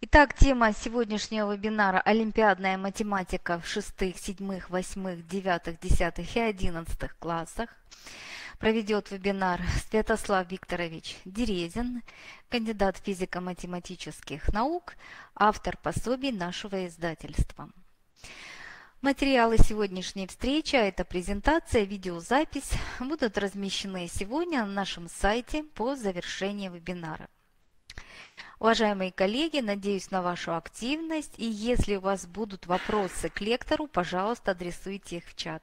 Итак, тема сегодняшнего вебинара – олимпиадная математика в шестых, седьмых, восьмых, девятых, десятых и одиннадцатых классах. Проведет вебинар Святослав Викторович Дерезин, кандидат физико-математических наук, автор пособий нашего издательства. Материалы сегодняшней встречи, а это презентация, видеозапись, будут размещены сегодня на нашем сайте по завершении вебинара. Уважаемые коллеги, надеюсь на вашу активность. И если у вас будут вопросы к лектору, пожалуйста, адресуйте их в чат.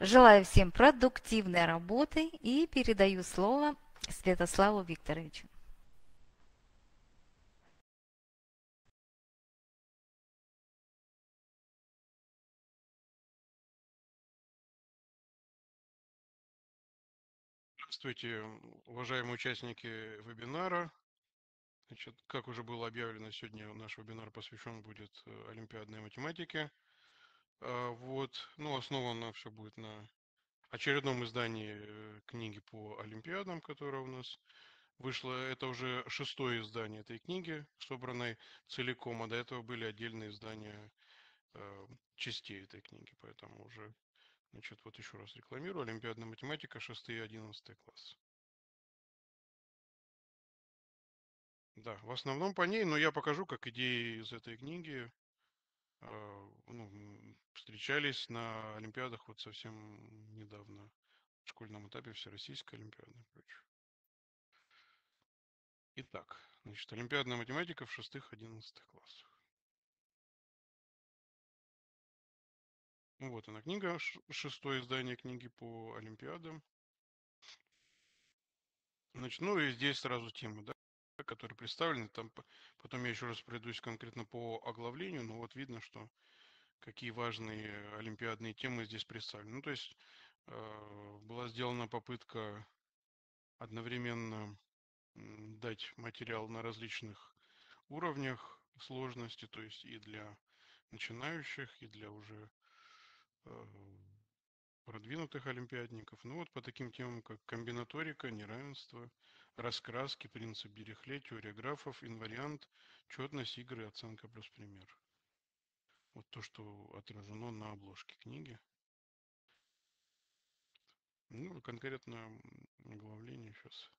Желаю всем продуктивной работы и передаю слово Святославу Викторовичу. Здравствуйте, уважаемые участники вебинара, Значит, как уже было объявлено, сегодня наш вебинар посвящен будет э, олимпиадной математике. А, вот, ну, основано все будет на очередном издании э, книги по олимпиадам, которая у нас вышла. это уже шестое издание этой книги, собранной целиком, а до этого были отдельные издания а, частей этой книги, поэтому уже, значит, вот еще раз рекламирую, Олимпиадная математика, 6 и одиннадцатый класс. Да, в основном по ней, но я покажу, как идеи из этой книги э, ну, встречались на Олимпиадах вот совсем недавно, в школьном этапе Всероссийской Олимпиады и прочее. Итак, значит, олимпиадная математика в шестых-одиннадцатых классах. Ну вот она книга, шестое издание книги по Олимпиадам. Значит, ну и здесь сразу тема, да? которые представлены. Там потом я еще раз пройдусь конкретно по оглавлению, но вот видно, что какие важные олимпиадные темы здесь представлены. Ну, то есть э, была сделана попытка одновременно дать материал на различных уровнях сложности, то есть и для начинающих, и для уже э, продвинутых олимпиадников. Ну вот по таким темам, как комбинаторика, неравенство, раскраски, принцип Берехле, теория графов, инвариант, четность игры, оценка плюс пример. Вот то, что отражено на обложке книги. Ну, конкретно оглавление сейчас.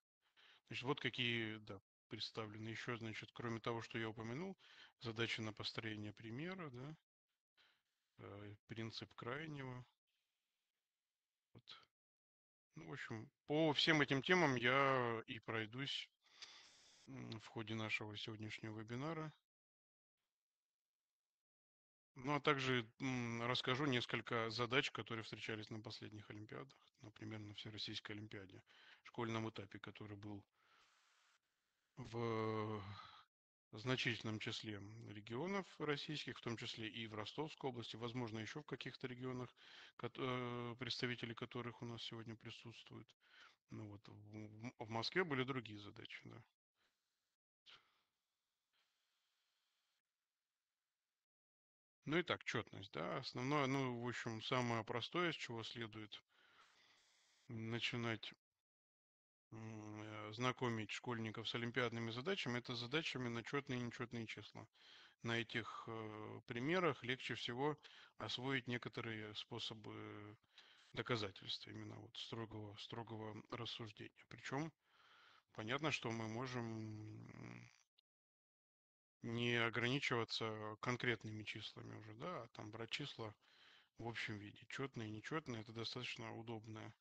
Значит, вот какие, да, представлены еще, значит, кроме того, что я упомянул, задача на построение примера, да, э, принцип крайнего, вот, ну, в общем, по всем этим темам я и пройдусь в ходе нашего сегодняшнего вебинара. Ну, а также расскажу несколько задач, которые встречались на последних Олимпиадах, например, на Всероссийской Олимпиаде, школьном этапе, который был в значительном числе регионов российских, в том числе и в Ростовской области, возможно, еще в каких-то регионах, э, представители которых у нас сегодня присутствуют. Ну вот, в Москве были другие задачи, да. Ну и так, четность, да, основное, ну, в общем, самое простое, с чего следует начинать Э, знакомить школьников с олимпиадными задачами, это задачами на четные и нечетные числа. На этих э, примерах легче всего освоить некоторые способы доказательства именно вот строгого, строгого рассуждения. Причем понятно, что мы можем не ограничиваться конкретными числами уже, да, а там брать числа в общем виде. Четные, нечетные – это достаточно удобная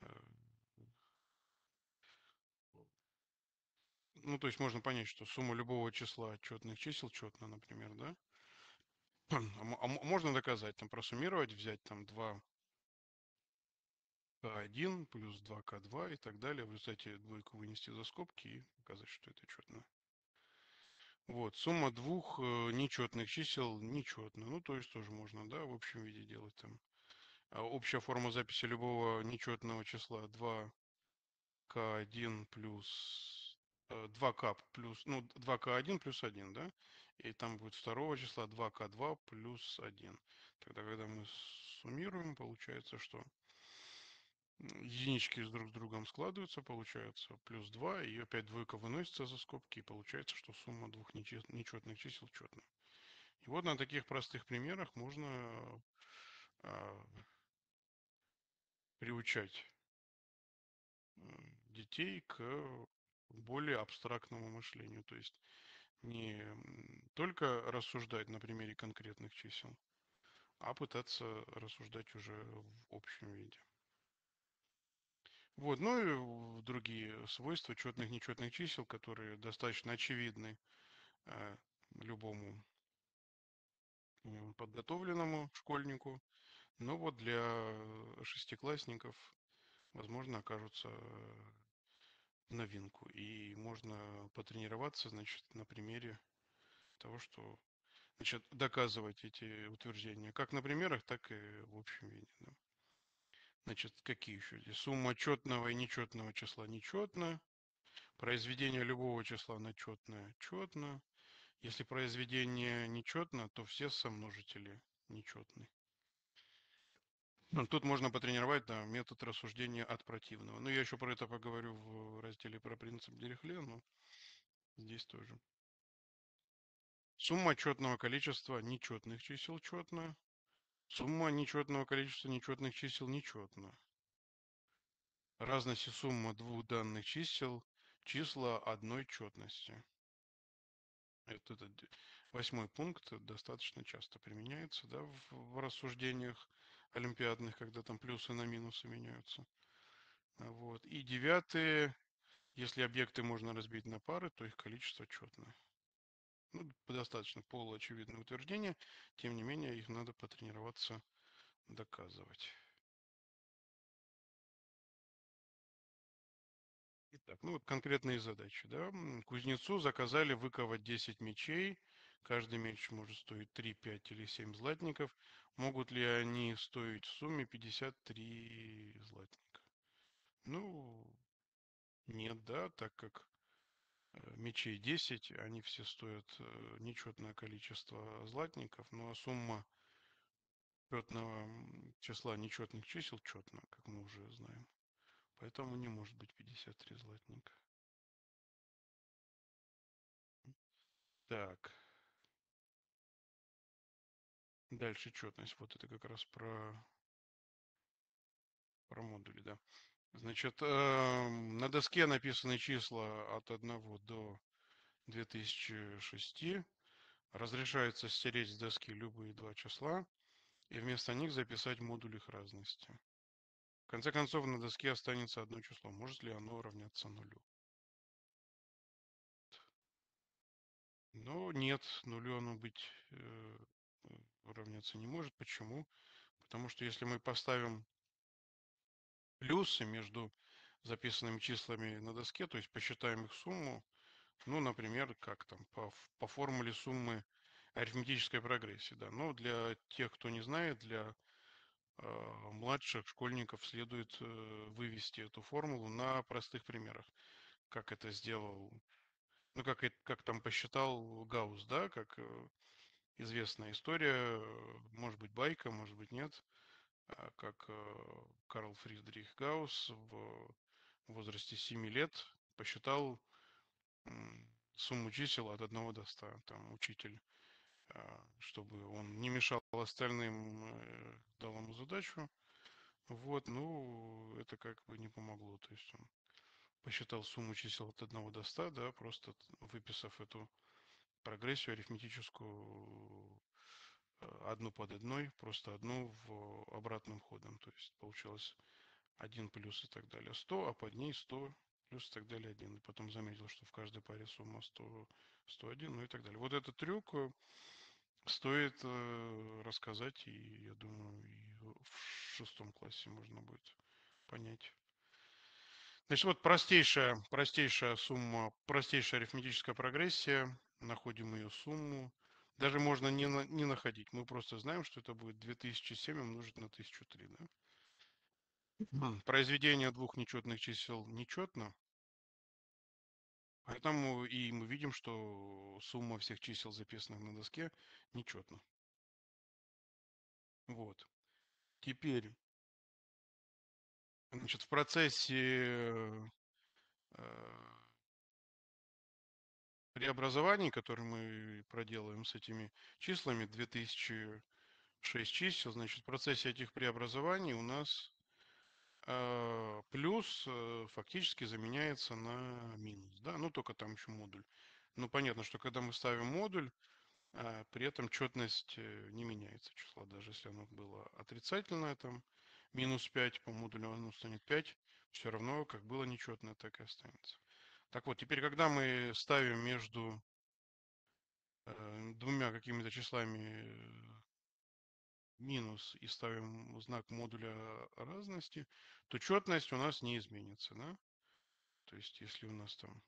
э, Ну, то есть можно понять, что сумма любого числа четных чисел четна, например, да? А, а можно доказать, там просуммировать, взять там 2 К1 плюс 2К2 и так далее. В результате двойку вынести за скобки и показать, что это четно. Вот, сумма двух э, нечетных чисел нечетна. Ну, то есть тоже можно, да, в общем виде делать там. А общая форма записи любого нечетного числа 2К1 плюс 2К э, плюс, ну, 2К1 плюс 1, да? И там будет 2 числа 2К2 плюс 1. Тогда, когда мы суммируем, получается, что единички с друг с другом складываются, получается плюс 2, и опять двойка выносится за скобки, и получается, что сумма двух нечетных чисел четная. И вот на таких простых примерах можно а, приучать детей к более абстрактному мышлению. То есть не только рассуждать на примере конкретных чисел, а пытаться рассуждать уже в общем виде. Вот, ну и другие свойства четных нечетных чисел, которые достаточно очевидны э, любому подготовленному школьнику. Но вот для шестиклассников, возможно, окажутся новинку. И можно потренироваться, значит, на примере того, что значит, доказывать эти утверждения. Как на примерах, так и в общем виде. Да. Значит, какие еще здесь? Сумма четного и нечетного числа нечетна. Произведение любого числа на четное четно. Если произведение нечетно, то все сомножители нечетны. Ну Тут можно потренировать да, метод рассуждения от противного. Но ну, я еще про это поговорю в разделе про принцип Дирихле, но здесь тоже. Сумма четного количества нечетных чисел четна. Сумма нечетного количества нечетных чисел нечетна. Разность и сумма двух данных чисел – числа одной четности. Это, это восьмой пункт достаточно часто применяется да, в, в рассуждениях – олимпиадных, когда там плюсы на минусы меняются. Вот. И девятые, если объекты можно разбить на пары, то их количество четное. Ну, достаточно полуочевидное утверждение, тем не менее их надо потренироваться доказывать. Итак, ну вот конкретные задачи. Да? Кузнецу заказали выковать 10 мечей. Каждый меч может стоить 3, 5 или 7 златников. Могут ли они стоить в сумме 53 златника? Ну, нет, да, так как э, мечей 10, они все стоят э, нечетное количество златников, но сумма четного числа нечетных чисел четна, как мы уже знаем. Поэтому не может быть 53 златника. Так. Дальше четность. Вот это как раз про, про модули, да. Значит, э, на доске написаны числа от 1 до 2006. Разрешается стереть с доски любые два числа и вместо них записать модуль их разности. В конце концов, на доске останется одно число. Может ли оно равняться нулю? Но нет, нулю оно быть э, выровняться не может. Почему? Потому что если мы поставим плюсы между записанными числами на доске, то есть посчитаем их сумму, ну, например, как там, по, по формуле суммы арифметической прогрессии, да. Но для тех, кто не знает, для э, младших школьников следует э, вывести эту формулу на простых примерах. Как это сделал, ну, как, как там посчитал Гаусс, да, как э, известная история, может быть, байка, может быть, нет, а, как э, Карл Фридрих Гаусс в возрасте 7 лет посчитал сумму чисел от 1 до 100, там учитель, а, чтобы он не мешал остальным, э, дал ему задачу. Вот, ну, это как бы не помогло. То есть он посчитал сумму чисел от 1 до 100, да, просто выписав эту прогрессию арифметическую э, одну под одной, просто одну в э, обратным ходом. То есть получилось 1 плюс и так далее 100, а под ней 100 плюс и так далее 1. И потом заметил, что в каждой паре сумма 100, 101, ну и так далее. Вот этот трюк э, стоит рассказать, и я думаю, и в шестом классе можно будет понять. Значит, вот простейшая, простейшая сумма, простейшая арифметическая прогрессия. Находим ее сумму. Даже можно не, на, не находить. Мы просто знаем, что это будет 2007 умножить на 1003. Да? Произведение двух нечетных чисел нечетно. Поэтому и мы видим, что сумма всех чисел, записанных на доске, нечетна. Вот. Теперь Значит, в процессе э, преобразований, которые мы проделаем с этими числами, 2006 чисел, значит, в процессе этих преобразований у нас э, плюс э, фактически заменяется на минус, да, ну только там еще модуль. Ну понятно, что когда мы ставим модуль, при этом четность не меняется числа, даже если оно было отрицательное там, минус 5 по модулю, оно станет 5. Все равно, как было нечетное, так и останется. Так вот, теперь, когда мы ставим между э, двумя какими-то числами э, минус и ставим знак модуля разности, то четность у нас не изменится. Да? То есть, если у нас там...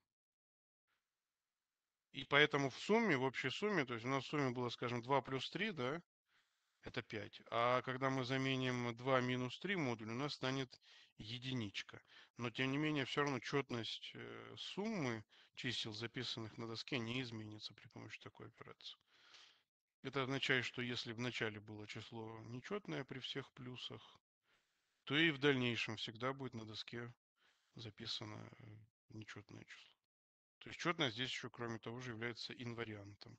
И поэтому в сумме, в общей сумме, то есть у нас в сумме было, скажем, 2 плюс 3, да, это 5. А когда мы заменим 2 минус 3 модуль, у нас станет единичка. Но, тем не менее, все равно четность э, суммы чисел, записанных на доске, не изменится при помощи такой операции. Это означает, что если в начале было число нечетное при всех плюсах, то и в дальнейшем всегда будет на доске записано э, нечетное число. То есть четное здесь еще, кроме того же, является инвариантом.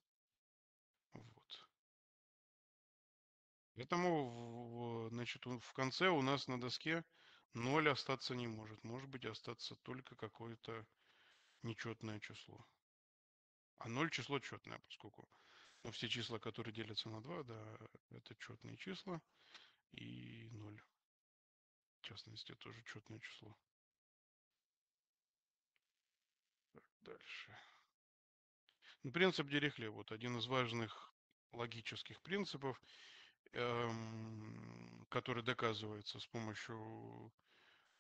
Вот. Поэтому значит, в конце у нас на доске 0 остаться не может. Может быть остаться только какое-то нечетное число. А 0 число четное, поскольку ну, все числа, которые делятся на 2, да, это четные числа. И 0. В частности, тоже четное число. Так, дальше. Ну, принцип Дирихле, вот один из важных логических принципов. Эм, который доказывается с помощью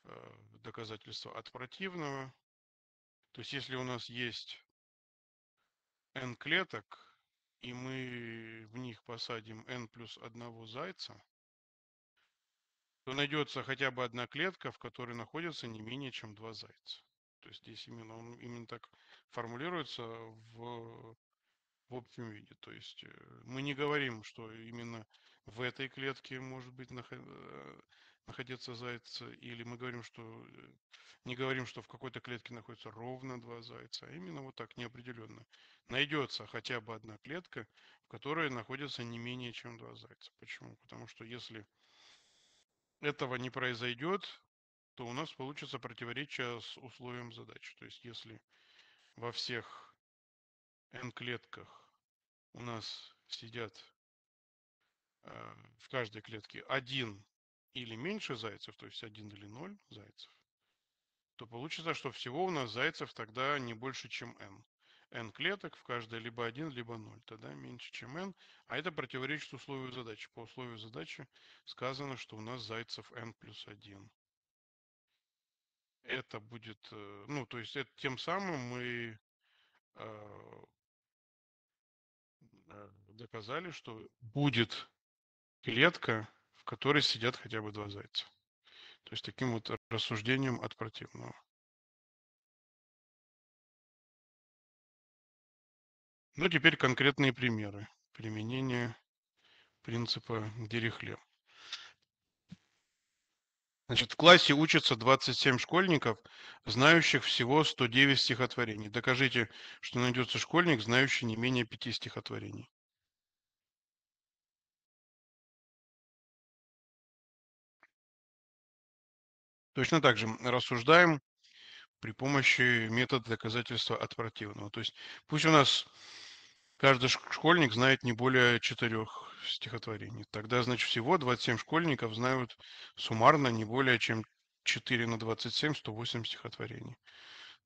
э, доказательства от противного. То есть если у нас есть n клеток, и мы в них посадим n плюс одного зайца, то найдется хотя бы одна клетка, в которой находится не менее чем два зайца. То есть здесь именно, он именно так формулируется в, в общем виде. То есть э, мы не говорим, что именно в этой клетке может быть э, находиться заяц, или мы говорим, что э, не говорим, что в какой-то клетке находится ровно два зайца, а именно вот так неопределенно. Найдется хотя бы одна клетка, в которой находится не менее чем два зайца. Почему? Потому что если этого не произойдет, то у нас получится противоречие с условием задачи. То есть если во всех n-клетках у нас сидят Э, в каждой клетке один или меньше зайцев, то есть один или ноль зайцев, то получится, что всего у нас зайцев тогда не больше, чем n. n клеток в каждой либо 1, либо 0, тогда меньше, чем n. А это противоречит условию задачи. По условию задачи сказано, что у нас зайцев n плюс 1. Это будет, э, ну, то есть это, тем самым мы э, э доказали, что будет клетка, в которой сидят хотя бы два зайца. То есть таким вот рассуждением от противного. Ну, теперь конкретные примеры применения принципа Дирихлем. Значит, в классе учатся 27 школьников, знающих всего 109 стихотворений. Докажите, что найдется школьник, знающий не менее 5 стихотворений. точно так же рассуждаем при помощи метода доказательства от противного. То есть пусть у нас каждый школьник знает не более четырех стихотворений. Тогда, значит, всего 27 школьников знают суммарно не более чем 4 на 27, 108 стихотворений.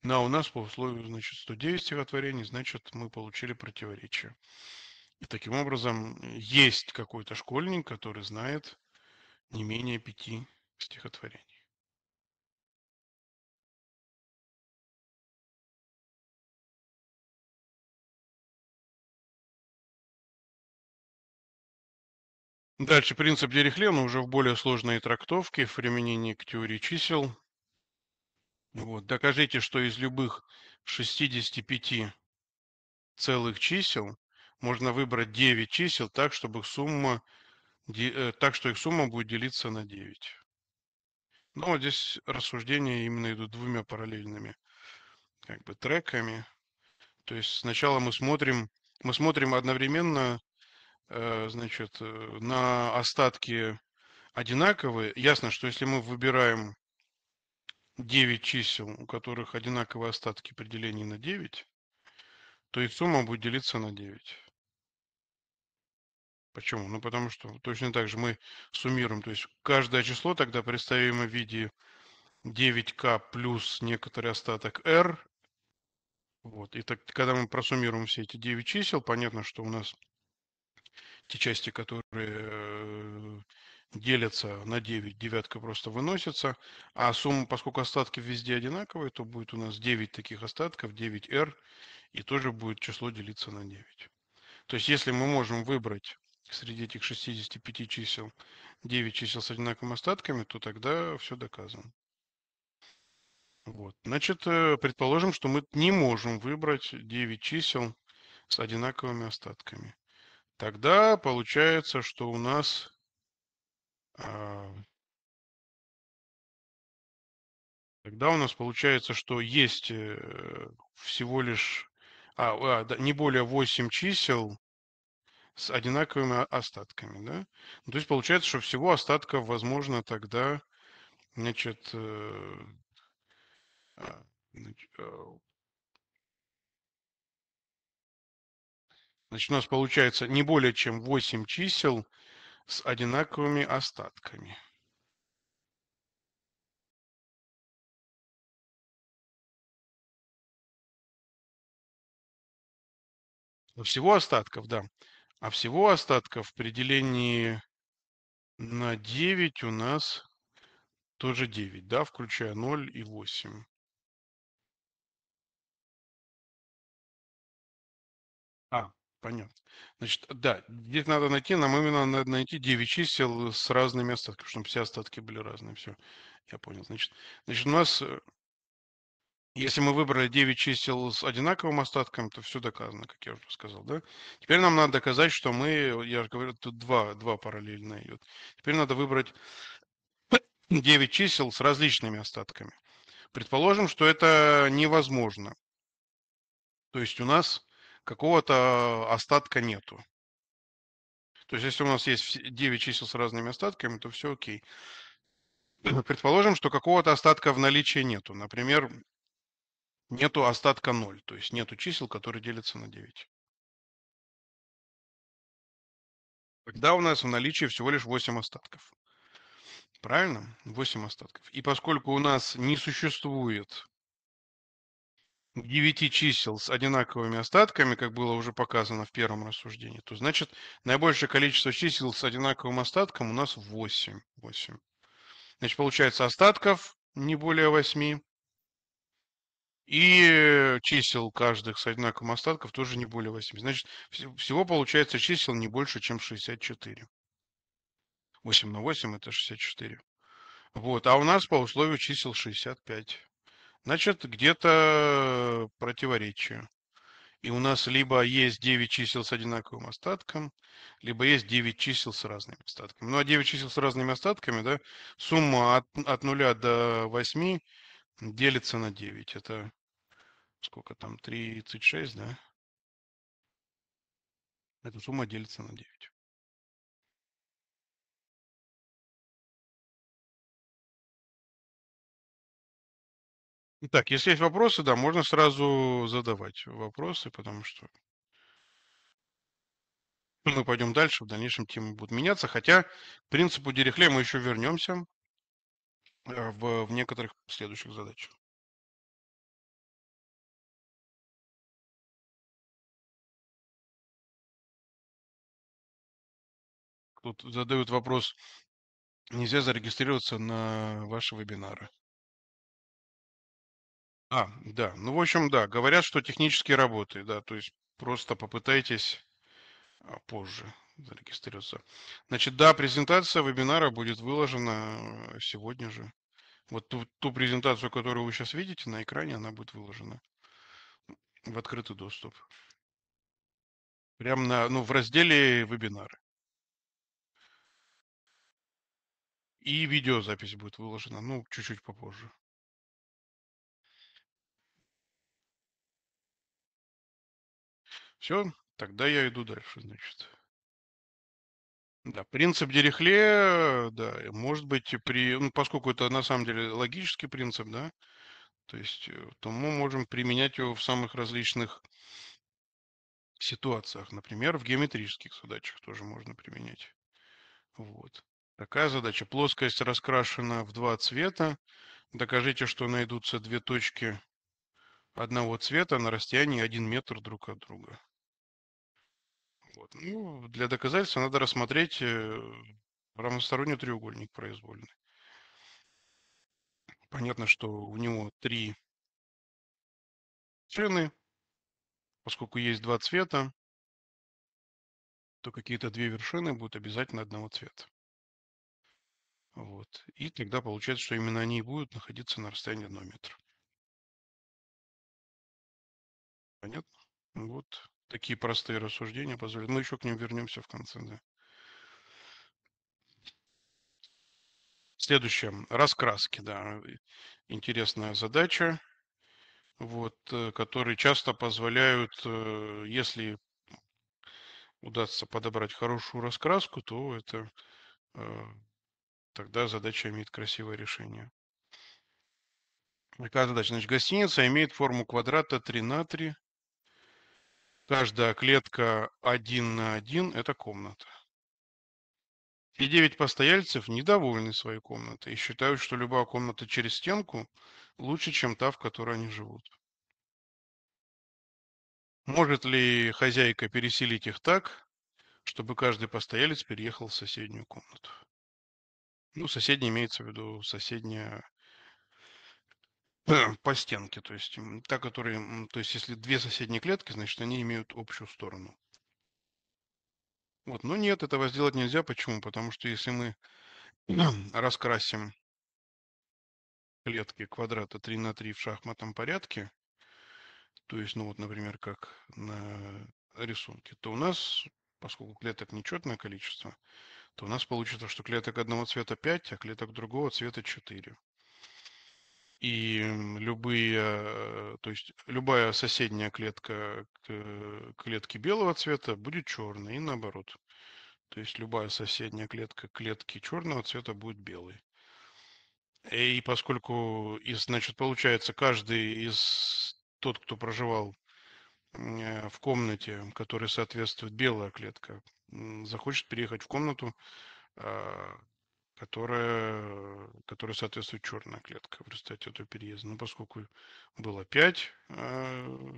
Но ну, а у нас по условию, значит, 109 стихотворений, значит, мы получили противоречие. И таким образом э, есть какой-то школьник, который знает не менее пяти стихотворений. Дальше принцип Дирихлема уже в более сложной трактовке, в применении к теории чисел. Вот. Докажите, что из любых 65 целых чисел можно выбрать 9 чисел так, чтобы их сумма, э, так что их сумма будет делиться на 9. Но ну, а здесь рассуждения именно идут двумя параллельными как бы треками. То есть сначала мы смотрим, мы смотрим одновременно Э, значит, э, на остатки одинаковые. Ясно, что если мы выбираем 9 чисел, у которых одинаковые остатки при делении на 9, то их сумма будет делиться на 9. Почему? Ну, потому что точно так же мы суммируем. То есть каждое число тогда представимо в виде 9k плюс некоторый остаток r. Вот. И так, когда мы просуммируем все эти 9 чисел, понятно, что у нас те части, которые э, делятся на 9, девятка просто выносится, а сумма, поскольку остатки везде одинаковые, то будет у нас 9 таких остатков, 9r, и тоже будет число делиться на 9. То есть если мы можем выбрать среди этих 65 чисел 9 чисел с одинаковыми остатками, то тогда все доказано. Вот. Значит, э, предположим, что мы не можем выбрать 9 чисел с одинаковыми остатками. Тогда получается, что у нас а, Тогда у нас получается, что есть э, всего лишь а, а, да, не более 8 чисел с одинаковыми остатками. Да? Ну, то есть получается, что всего остатков возможно тогда значит, э, а, значит э, Значит, у нас получается не более чем 8 чисел с одинаковыми остатками. Ну, всего остатков, да. А всего остатков при делении на 9 у нас тоже 9, да, включая 0 и 8. Понятно. Значит, да, здесь надо найти, нам именно надо найти 9 чисел с разными остатками, чтобы все остатки были разные. Все, я понял. Значит, значит у нас, э, если мы выбрали 9 чисел с одинаковым остатком, то все доказано, как я уже сказал, да? Теперь нам надо доказать, что мы, я же говорю, тут два, два параллельно идет. Теперь надо выбрать 9 чисел с различными остатками. Предположим, что это невозможно. То есть у нас какого-то остатка нету. То есть, если у нас есть 9 чисел с разными остатками, то все окей. Предположим, что какого-то остатка в наличии нету. Например, нету остатка 0, то есть нету чисел, которые делятся на 9. Тогда у нас в наличии всего лишь 8 остатков. Правильно? 8 остатков. И поскольку у нас не существует 9 чисел с одинаковыми остатками, как было уже показано в первом рассуждении, то значит наибольшее количество чисел с одинаковым остатком у нас 8. 8. Значит, получается остатков не более 8. И чисел каждых с одинаковым остатком тоже не более 8. Значит, всего получается чисел не больше, чем 64. 8 на 8 это 64. Вот, а у нас по условию чисел 65 значит, где-то противоречие. И у нас либо есть 9 чисел с одинаковым остатком, либо есть 9 чисел с разными остатками. Ну, а 9 чисел с разными остатками, да, сумма от, от 0 до 8 делится на 9. Это сколько там, 36, да? Эта сумма делится на 9. Итак, ну если есть вопросы, да, можно сразу задавать вопросы, потому что мы пойдем дальше, в дальнейшем темы будут меняться, хотя к принципу Дирихле мы еще вернемся э, в, в некоторых следующих задачах. Тут задают вопрос, нельзя зарегистрироваться на ваши вебинары. А, да. Ну, в общем, да, говорят, что технические работы, да, то есть просто попытайтесь а, позже зарегистрироваться. Значит, да, презентация вебинара будет выложена э, сегодня же. Вот ту, ту презентацию, которую вы сейчас видите на экране, она будет выложена в открытый доступ. Прямо на, ну, в разделе вебинары. И видеозапись будет выложена, ну, чуть-чуть попозже. Все, тогда я иду дальше, значит. Да, принцип Дирихле, да, может быть, при, ну, поскольку это на самом деле логический принцип, да, то есть, э, то мы можем применять его в самых различных ситуациях. Например, в геометрических задачах тоже можно применять. Вот. Такая задача. Плоскость раскрашена в два цвета. Докажите, что найдутся две точки одного цвета на расстоянии 1 метр друг от друга. Вот. Ну, для доказательства надо рассмотреть э, равносторонний треугольник произвольный. Понятно, что у него три члены, поскольку есть два цвета, то какие-то две вершины будут обязательно одного цвета. Вот. И тогда получается, что именно они и будут находиться на расстоянии 1 метра. Понятно? Вот такие простые рассуждения позволяют. Мы еще к ним вернемся в конце. Да. Следующее. Раскраски, да. Интересная задача, вот, э, которые часто позволяют, э, если удастся подобрать хорошую раскраску, то это э, тогда задача имеет красивое решение. Какая задача? Значит, гостиница имеет форму квадрата 3 на 3 Каждая клетка один на один – это комната. И девять постояльцев недовольны своей комнатой и считают, что любая комната через стенку лучше, чем та, в которой они живут. Может ли хозяйка переселить их так, чтобы каждый постоялец переехал в соседнюю комнату? Ну, соседний имеется в виду соседняя по стенке, то есть та, которая, то есть если две соседние клетки, значит они имеют общую сторону. Вот, но нет, этого сделать нельзя. Почему? Потому что если мы раскрасим клетки квадрата 3 на 3 в шахматном порядке, то есть, ну вот, например, как на рисунке, то у нас, поскольку клеток нечетное количество, то у нас получится, что клеток одного цвета 5, а клеток другого цвета 4 и любые, э, то есть любая соседняя клетка клетки белого цвета будет черной, и наоборот. То есть любая соседняя клетка клетки черного цвета будет белой. И поскольку, и, значит, получается, каждый из тот, кто проживал э, в комнате, которая соответствует белая клетка, захочет переехать в комнату, а, которая, которая соответствует черная клетка в результате этого переезда. Но ну, поскольку было 5 э,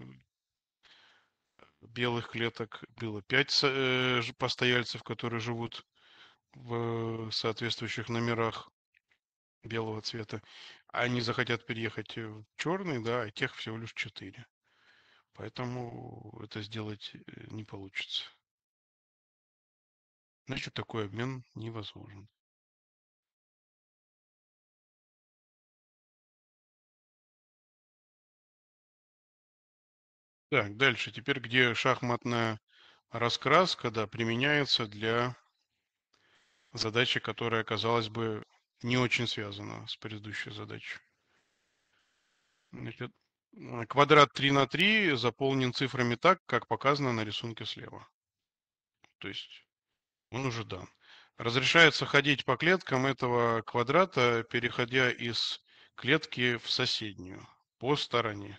белых клеток, было 5 э, постояльцев, которые живут в э, соответствующих номерах белого цвета, они захотят переехать в черный, да, и а тех всего лишь 4. Поэтому это сделать не получится. Значит, такой обмен невозможен. Так, дальше. Теперь где шахматная раскраска да, применяется для задачи, которая, казалось бы, не очень связана с предыдущей задачей. Значит, э, квадрат 3 на 3 заполнен цифрами так, как показано на рисунке слева. То есть он уже дан. Разрешается ходить по клеткам этого квадрата, переходя из клетки в соседнюю по стороне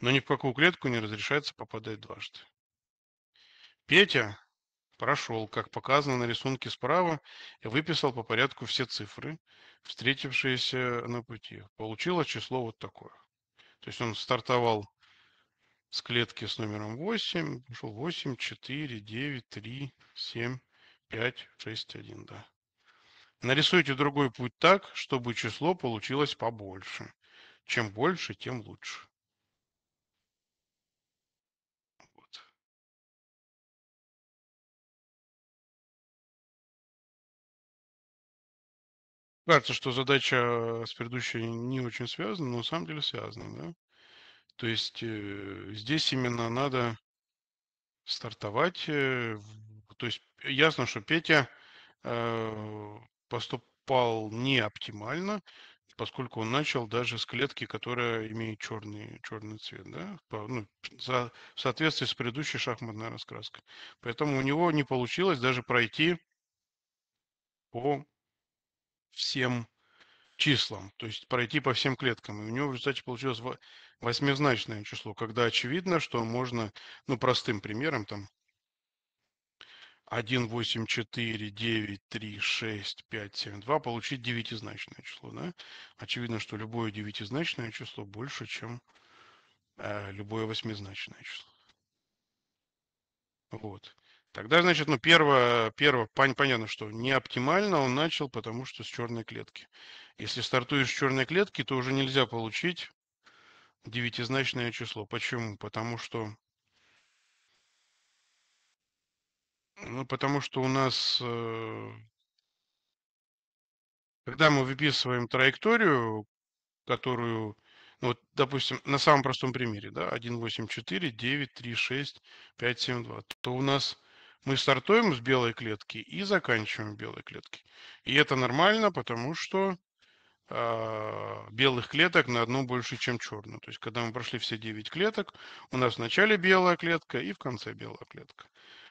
но ни в какую клетку не разрешается попадать дважды. Петя прошел, как показано на рисунке справа, и выписал по порядку все цифры, встретившиеся на пути. Получилось число вот такое. То есть он стартовал с клетки с номером 8, пошел 8, 4, 9, 3, 7, 5, 6, 1, да. Нарисуйте другой путь так, чтобы число получилось побольше. Чем больше, тем лучше. Кажется, что задача с предыдущей не очень связана, но на самом деле связана, да? То есть э, здесь именно надо стартовать. Э, то есть э, ясно, что Петя поступал не оптимально, поскольку он начал даже с клетки, которая имеет черный, черный цвет, да, По, ну, в соответствии с предыдущей шахматной раскраской. Поэтому у него не получилось даже пройти по всем числам, то есть пройти по всем клеткам. И у него в результате получилось восьмизначное число, когда очевидно, что можно, ну, простым примером, там, 1, 8, 4, 9, 3, 6, 5, 7, 2, получить девятизначное число. Да? Очевидно, что любое девятизначное число больше, чем э, любое восьмизначное число. Вот. Тогда, значит, ну, первое, первое понятно, что не оптимально он начал, потому что с черной клетки. Если стартуешь с черной клетки, то уже нельзя получить девятизначное число. Почему? Потому что ну, потому что у нас, э, когда мы выписываем траекторию, которую, ну, вот, допустим, на самом простом примере, да, 1, 8, 4, 9, 3, 6, 5, 7, 2, то у нас мы стартуем с белой клетки и заканчиваем в белой клетке. И это нормально, потому что э, белых клеток на одну больше, чем черную. То есть, когда мы прошли все 9 клеток, у нас в начале белая клетка и в конце белая клетка.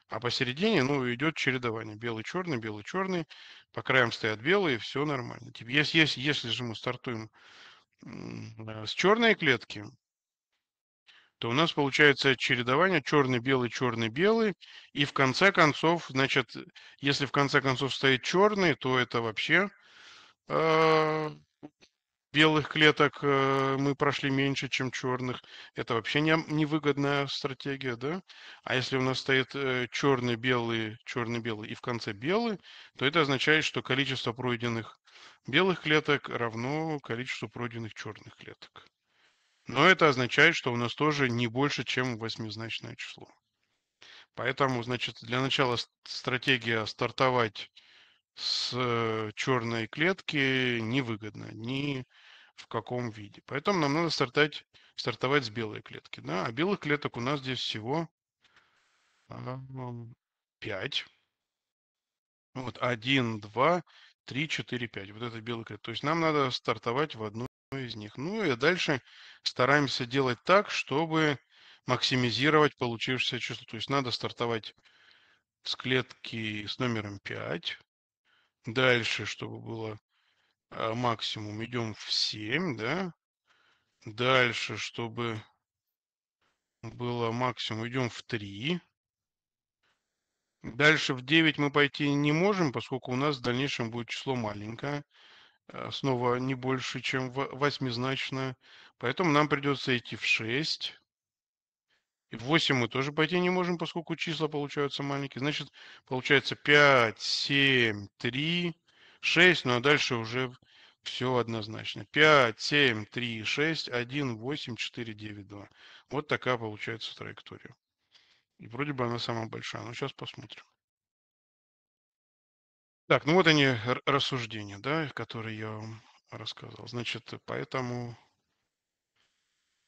А посередине, ну, идет чередование. Белый, черный, белый, черный. По краям стоят белые, все нормально. Если, если, если же мы стартуем с черной клетки, то у нас получается чередование черный-белый, черный-белый, и в конце концов, значит, если в конце концов стоит черный, то это вообще э, белых клеток э, мы прошли меньше, чем черных. Это вообще не, невыгодная стратегия, да? А если у нас стоит э, черный-белый, черный-белый и в конце белый, то это означает, что количество пройденных белых клеток равно количеству пройденных черных клеток. Но это означает, что у нас тоже не больше, чем восьмизначное число. Поэтому, значит, для начала стратегия стартовать с э, черной клетки невыгодно ни в каком виде. Поэтому нам надо стартать, стартовать с белой клетки. Да? А белых клеток у нас здесь всего 5. Вот 1, 2, 3, 4, 5. Вот это белый клеток. То есть нам надо стартовать в одну одной из них. Ну и дальше стараемся делать так, чтобы максимизировать получившееся число. То есть надо стартовать с клетки с номером 5. Дальше, чтобы было а, максимум, идем в 7, да. Дальше, чтобы было максимум, идем в 3. Дальше в 9 мы пойти не можем, поскольку у нас в дальнейшем будет число маленькое. А, снова не больше, чем восьмизначная. Поэтому нам придется идти в 6. И в 8 мы тоже пойти не можем, поскольку числа получаются маленькие. Значит, получается 5, 7, 3, 6. Ну а дальше уже все однозначно. 5, 7, 3, 6, 1, 8, 4, 9, 2. Вот такая получается траектория. И вроде бы она самая большая. Но ну, сейчас посмотрим. Так, ну вот они рассуждения, да, которые я вам рассказал. Значит, поэтому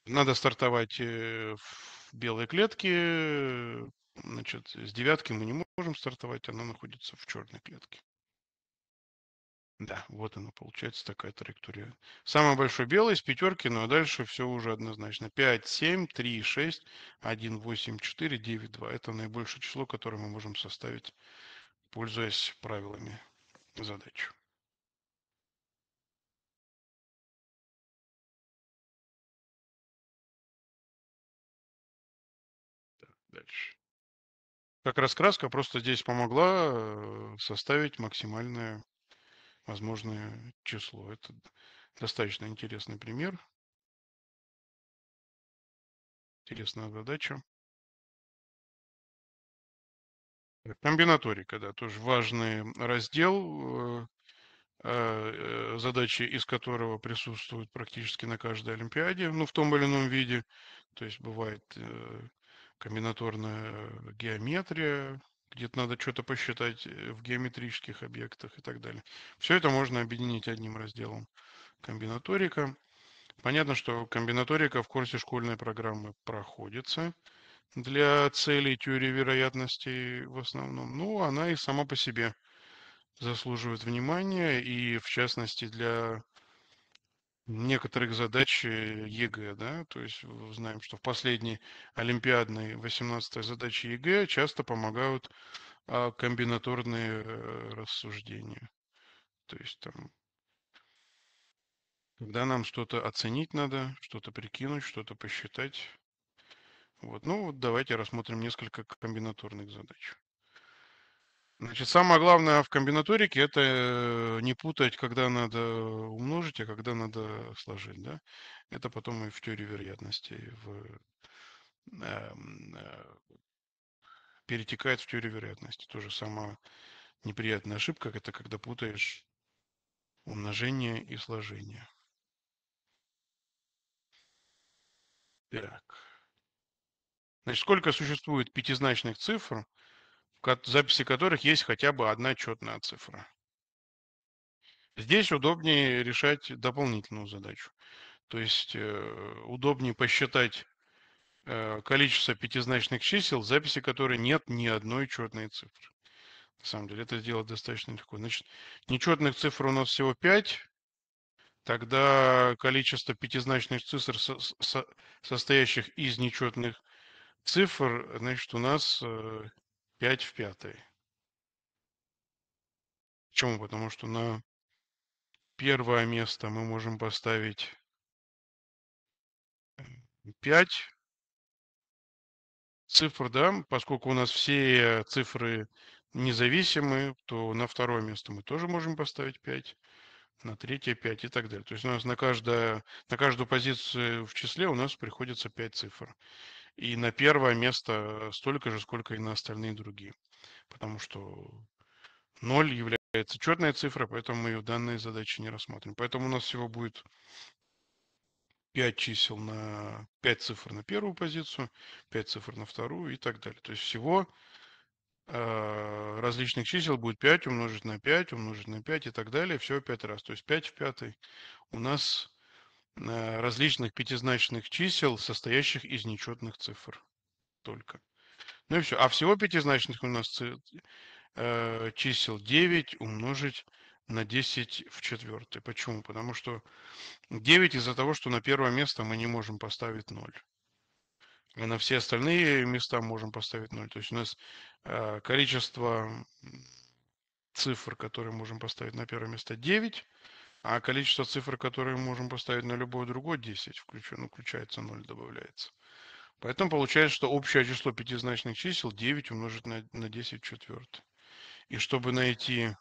надо стартовать э, в белой клетке. Значит, с девятки мы не можем стартовать, она находится в черной клетке. Да, вот она получается такая траектория. Самый большой белый с пятерки, ну а дальше все уже однозначно. 5, 7, 3, 6, 1, 8, 4, 9, 2. Это наибольшее число, которое мы можем составить пользуясь правилами задачу. дальше. Как раскраска просто здесь помогла э, составить максимальное возможное число. Это достаточно интересный пример. Интересная задача. Комбинаторика, э, да, тоже важный раздел, э, э, задачи из которого присутствуют практически на каждой Олимпиаде, ну, в том или ином виде. То есть бывает комбинаторная геометрия, где-то надо что-то посчитать в геометрических объектах и так далее. Все это можно объединить одним разделом комбинаторика. Понятно, что комбинаторика в курсе школьной программы проходится для целей теории вероятности в основном, но ну, она и сама по себе заслуживает внимания, и в частности для некоторых задач э, ЕГЭ, да, то есть знаем, что в последней олимпиадной 18 задаче ЕГЭ часто помогают а, комбинаторные э, рассуждения. То есть там, когда нам что-то оценить надо, что-то прикинуть, что-то посчитать, вот. Ну, вот давайте рассмотрим несколько комбинаторных задач. Значит, самое главное в комбинаторике это не путать, когда надо умножить, а когда надо сложить. Да? Это потом и в теории вероятности в, э, э, перетекает в теорию вероятности. тоже самая неприятная ошибка, это когда путаешь умножение и сложение. Так. Значит, сколько существует пятизначных цифр, в записи которых есть хотя бы одна четная цифра? Здесь удобнее решать дополнительную задачу. То есть э, удобнее посчитать э, количество пятизначных чисел, в записи которой нет ни одной четной цифры. На самом деле это сделать достаточно легко. Значит, нечетных цифр у нас всего 5. Тогда количество пятизначных цифр, со, со, состоящих из нечетных цифр, значит, у нас 5 э, в пятой. Почему? Потому что на первое место мы можем поставить 5 э, цифр, да, поскольку у нас все цифры независимы, то на второе место мы тоже можем поставить 5, на третье 5 и так далее. То есть у нас на, каждое, на каждую позицию в числе у нас приходится 5 цифр. И на первое место столько же, сколько и на остальные другие. Потому что ноль является четная цифра, поэтому мы ее в данной задаче не рассмотрим. Поэтому у нас всего будет 5 чисел на 5 цифр на первую позицию, 5 цифр на вторую и так далее. То есть всего э, различных чисел будет 5 умножить на 5, умножить на 5 и так далее. Все 5 раз. То есть 5 в 5 у нас Э, различных пятизначных чисел, состоящих из нечетных цифр только. Ну и все. А всего пятизначных у нас э, чисел 9 умножить на 10 в четвертой. Почему? Потому что 9 из-за того, что на первое место мы не можем поставить 0. А на все остальные места можем поставить 0. То есть у нас э, количество цифр, которые можем поставить на первое место 9. А количество цифр, которые мы можем поставить на любое другое 10, включен, ну, включается 0, добавляется. Поэтому получается, что общее число пятизначных чисел 9 умножить на, на 10 в четвертой. И чтобы найти...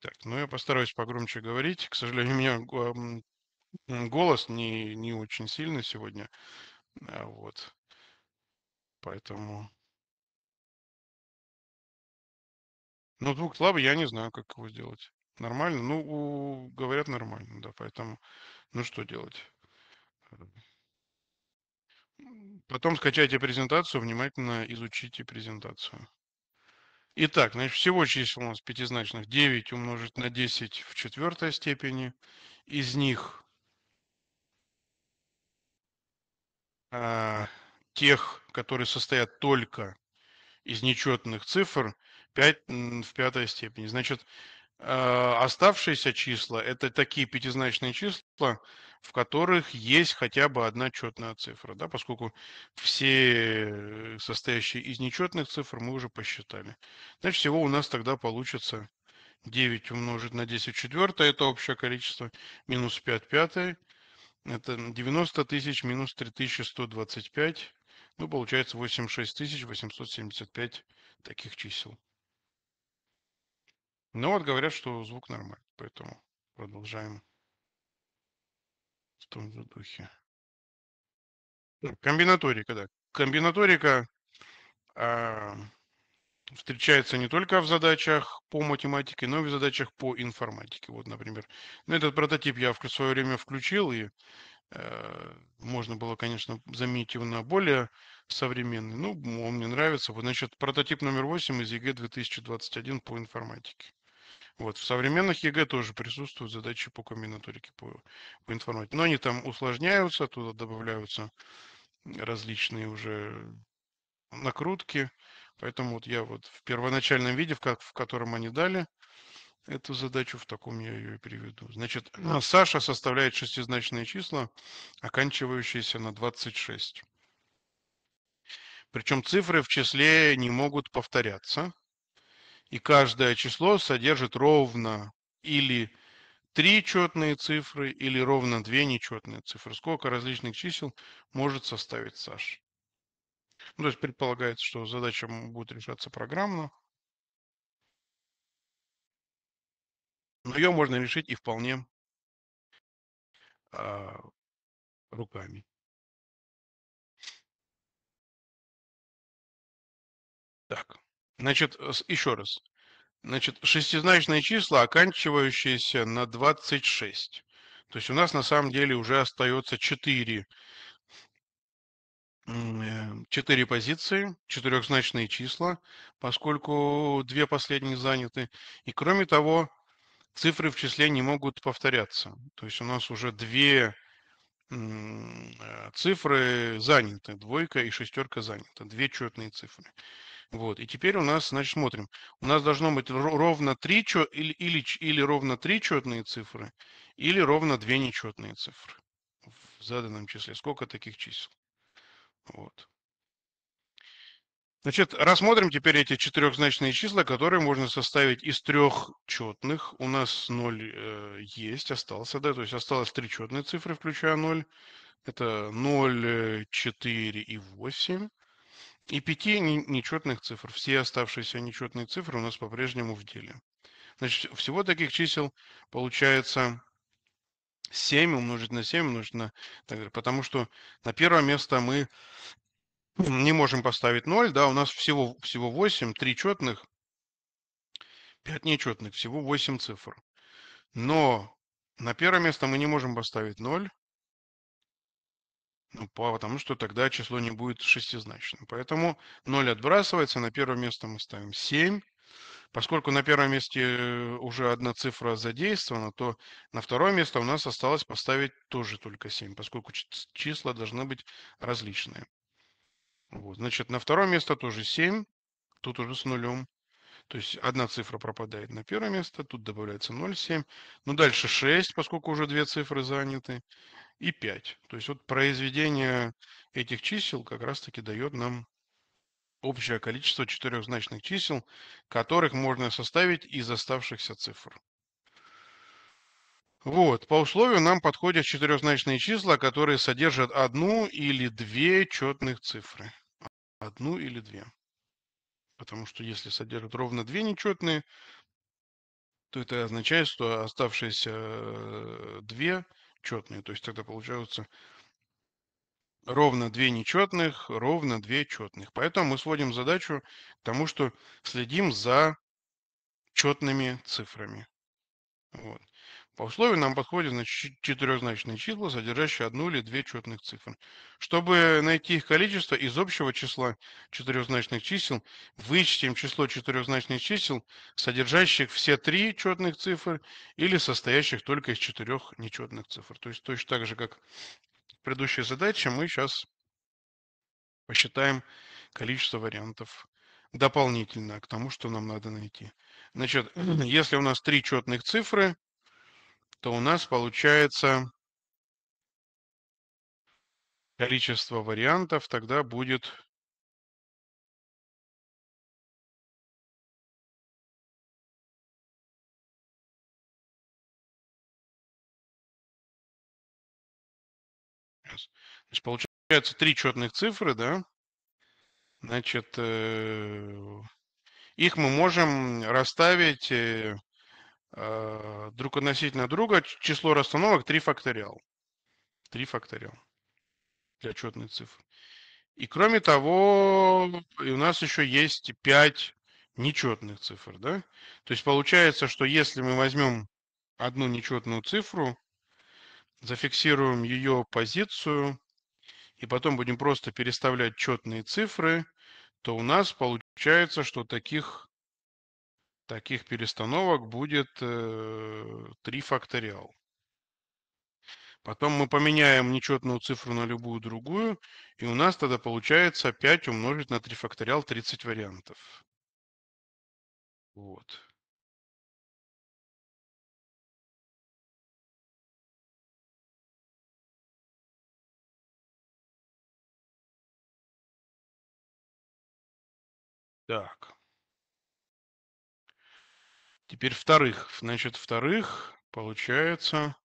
Так, ну я постараюсь погромче говорить. К сожалению, у меня голос не, не очень сильный сегодня. А, вот. Поэтому... ну Ноутбук слабый, я не знаю, как его сделать. Нормально? Ну, говорят нормально, да, поэтому, ну что делать? Э, потом скачайте презентацию, внимательно изучите презентацию. Итак, значит, всего чисел у нас пятизначных 9 умножить на 10 в четвертой степени. Из них а, тех, которые состоят только из нечетных цифр, 5 в пятой степени. Значит, Э, оставшиеся числа – это такие пятизначные числа, в которых есть хотя бы одна четная цифра, да, поскольку все э, состоящие из нечетных цифр мы уже посчитали. Значит, всего у нас тогда получится 9 умножить на 10 четвертое – это общее количество, минус 5 пятое – это 90 тысяч минус 3125, ну, получается 86 тысяч 875 таких чисел. Ну вот говорят, что звук нормальный, поэтому продолжаем в том же духе. комбинаторика, да. Комбинаторика а, встречается не только в задачах по математике, но и в задачах по информатике. Вот, например, ну, этот прототип я в свое время включил, и а, можно было, конечно, заменить его на более современный. Ну, он мне нравится. Вот, значит, прототип номер 8 из ЕГЭ 2021 по информатике. Вот. В современных ЕГЭ тоже присутствуют задачи по комбинаторике, по, по информатике. Но они там усложняются, туда добавляются различные уже накрутки. Поэтому вот я вот в первоначальном виде, в, как, в котором они дали эту задачу, в таком я ее и приведу. Значит, а, Саша составляет шестизначные числа, оканчивающиеся на 26. Причем цифры в числе не могут повторяться и каждое число содержит ровно или три четные цифры, или ровно две нечетные цифры. Сколько различных чисел может составить Саша? Ну, то есть предполагается, что задача будет решаться программно. Но ее можно решить и вполне э, руками. Так. Значит, э, еще раз. Значит, шестизначные числа, оканчивающиеся на 26. То есть у нас на самом деле уже остается 4, 4 э, позиции, четырехзначные числа, поскольку две последние заняты. И кроме того, цифры в числе не могут повторяться. То есть у нас уже две э, цифры заняты, двойка и шестерка заняты, две четные цифры. Вот. И теперь у нас, значит, смотрим. У нас должно быть ровно три или, или, или ровно три четные цифры, или ровно две нечетные цифры в заданном числе. Сколько таких чисел? Вот. Значит, рассмотрим теперь эти четырехзначные числа, которые можно составить из трех четных. У нас 0 э, есть, остался, да, то есть осталось три четные цифры, включая 0. Это 0, 4 э, и 8. И пяти нечетных цифр. Все оставшиеся нечетные цифры у нас по-прежнему в деле. Значит, всего таких чисел получается 7 умножить на 7 умножить на... Так потому что на первое место мы не можем поставить 0, да, у нас всего, всего 8, 3 четных, 5 нечетных, всего 8 цифр. Но на первое место мы не можем поставить 0, ну, потому что тогда число не будет шестизначным. Поэтому 0 отбрасывается, на первое место мы ставим 7. Поскольку на первом месте уже одна цифра задействована, то на второе место у нас осталось поставить тоже только 7, поскольку числа должны быть различные. Вот, значит, на второе место тоже 7, тут уже с нулем. То есть одна цифра пропадает на первое место, тут добавляется 0,7. Но ну, дальше 6, поскольку уже две цифры заняты, и 5. То есть вот произведение этих чисел как раз-таки дает нам общее количество четырехзначных чисел, которых можно составить из оставшихся цифр. Вот, по условию нам подходят четырехзначные числа, которые содержат одну или две четных цифры. Одну или две. Потому что если содержат ровно две нечетные, то это означает, что оставшиеся две четные. То есть тогда получаются ровно две нечетных, ровно две четных. Поэтому мы сводим задачу к тому, что следим за четными цифрами. Вот. По условию нам подходят четырехзначные числа, содержащие одну или две четных цифры. Чтобы найти их количество из общего числа четырехзначных чисел, вычтем число четырехзначных чисел, содержащих все три четных цифры или состоящих только из четырех нечетных цифр. То есть точно так же, как в предыдущей задаче, мы сейчас посчитаем количество вариантов дополнительно к тому, что нам надо найти. Значит, если у нас три четных цифры, то у нас получается количество вариантов тогда будет Значит, получается три четных цифры, да? Значит, э, их мы можем расставить э, Э, друг относительно друга число расстановок 3 факториал. 3 факториал для четной цифры. И кроме того, и у нас еще есть 5 нечетных цифр. Да? То есть получается, что если мы возьмем одну нечетную цифру, зафиксируем ее позицию, и потом будем просто переставлять четные цифры, то у нас получается, что таких таких перестановок будет 3 э, факториал. Потом мы поменяем нечетную цифру на любую другую, и у нас тогда получается 5 умножить на 3 факториал 30 вариантов. Вот. Так. Теперь вторых. Значит, вторых получается...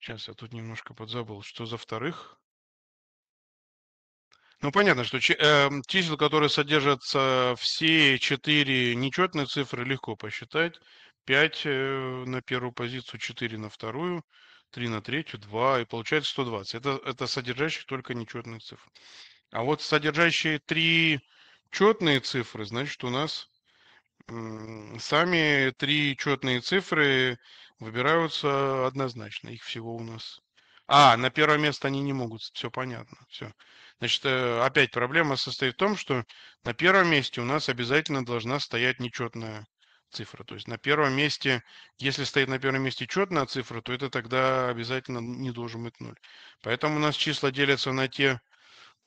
Сейчас я тут немножко подзабыл, что за вторых. Ну, понятно, что эм, числа, которые содержатся все четыре нечетные цифры, легко посчитать. 5 э, на первую позицию, 4 на вторую, 3 на третью, 2, и получается 120. Это, это содержащие только нечетные цифры. А вот содержащие 3 четные цифры, значит, у нас сами три четные цифры выбираются однозначно. Их всего у нас... А, на первое место они не могут, все понятно, все. Значит, э, опять проблема состоит в том, что на первом месте у нас обязательно должна стоять нечетная цифра. То есть на первом месте, если стоит на первом месте четная цифра, то это тогда обязательно не должен быть ноль. Поэтому у нас числа делятся на те,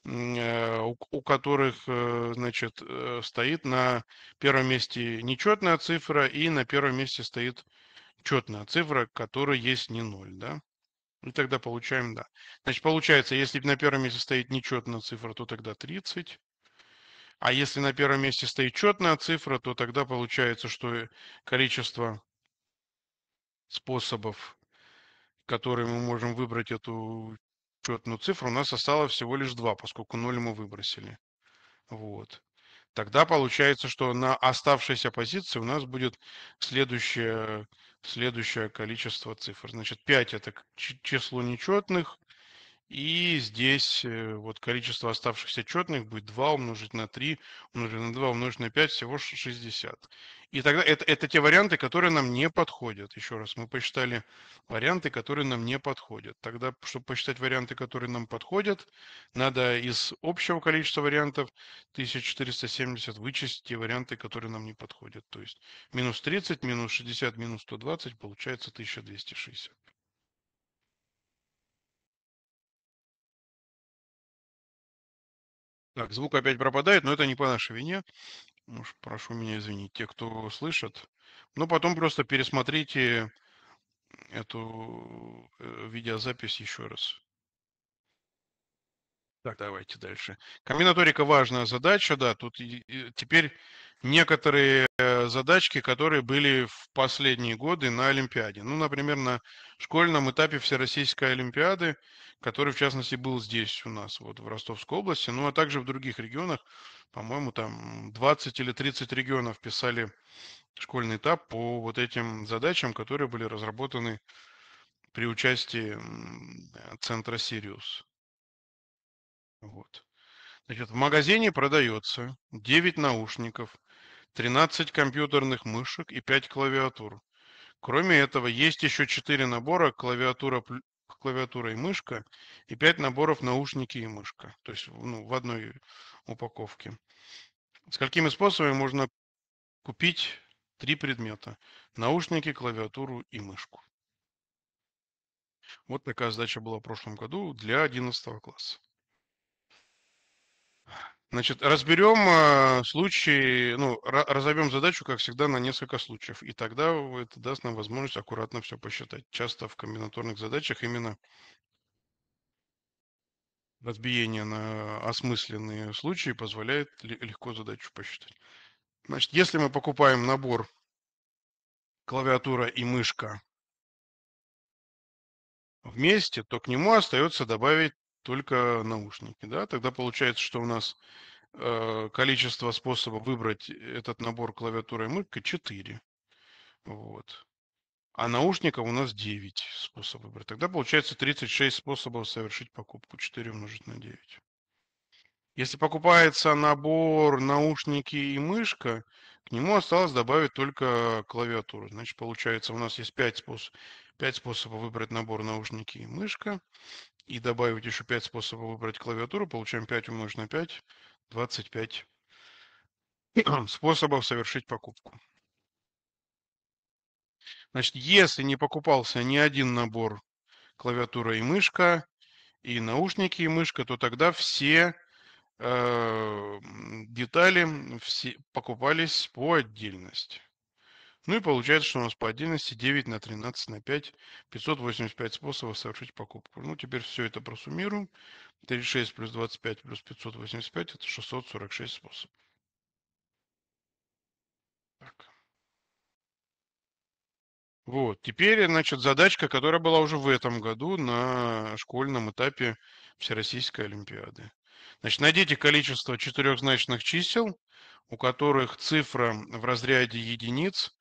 э, у которых, э, значит, э, стоит на первом месте нечетная цифра и на первом месте стоит четная цифра, которая есть не ноль, да? И тогда получаем, да. Значит, получается, если на первом месте стоит нечетная цифра, то тогда 30. А если на первом месте стоит четная цифра, то тогда получается, что количество способов, которые мы можем выбрать эту четную цифру, у нас осталось всего лишь два, поскольку ноль мы выбросили. Вот. Тогда получается, что на оставшейся позиции у нас будет следующее, следующее количество цифр. Значит, 5 – это число нечетных, и здесь э, вот количество оставшихся четных будет 2 умножить на 3, умножить на 2, умножить на 5, всего 60. И тогда это, это те варианты, которые нам не подходят. Еще раз, мы посчитали варианты, которые нам не подходят. Тогда, чтобы посчитать варианты, которые нам подходят, надо из общего количества вариантов 1470 вычесть те варианты, которые нам не подходят. То есть минус 30, минус 60, минус 120 получается 1260. Так, звук опять пропадает, но это не по нашей вине. Уж прошу меня извинить, те, кто слышит. Но ну, потом просто пересмотрите эту э, видеозапись еще раз. Так, давайте дальше. Комбинаторика важная задача, да, тут теперь некоторые э, задачки, которые были в последние годы на Олимпиаде. Ну, например, на школьном этапе Всероссийской Олимпиады, который, в частности, был здесь у нас, вот в Ростовской области, ну, а также в других регионах. По-моему, там 20 или 30 регионов писали школьный этап по вот этим задачам, которые были разработаны при участии э, центра «Сириус». Вот. Значит, в магазине продается 9 наушников, 13 компьютерных мышек и 5 клавиатур. Кроме этого, есть еще 4 набора клавиатура, клавиатура и мышка и 5 наборов наушники и мышка. То есть ну, в одной упаковке. С какими способами можно купить три предмета? Наушники, клавиатуру и мышку. Вот такая задача была в прошлом году для 11 класса. Значит, разберем э, случай, ну, разобьем задачу, как всегда, на несколько случаев. И тогда это даст нам возможность аккуратно все посчитать. Часто в комбинаторных задачах именно разбиение на осмысленные случаи позволяет легко задачу посчитать. Значит, если мы покупаем набор клавиатура и мышка вместе, то к нему остается добавить только наушники. Да? Тогда получается, что у нас э, количество способов выбрать этот набор клавиатуры и мышкой 4. Вот. А наушников у нас 9 способов выбрать. Тогда получается 36 способов совершить покупку. 4 умножить на 9. Если покупается набор наушники и мышка, к нему осталось добавить только клавиатуру. Значит, получается, у нас есть 5, способ, 5 способов выбрать набор наушники и мышка и добавить еще 5 способов выбрать клавиатуру, получаем 5 умножить на 5, 25 способов совершить покупку. Значит, если не покупался ни один набор клавиатура и мышка, и наушники и мышка, то тогда все э, детали все покупались по отдельности. Ну и получается, что у нас по отдельности 9 на 13 на 5, 585 способов совершить покупку. Ну, теперь все это просуммируем. 36 плюс 25 плюс 585 – это 646 способов. Так. Вот, теперь, значит, задачка, которая была уже в этом году на школьном этапе Всероссийской Олимпиады. Значит, найдите количество четырехзначных чисел, у которых цифра в разряде единиц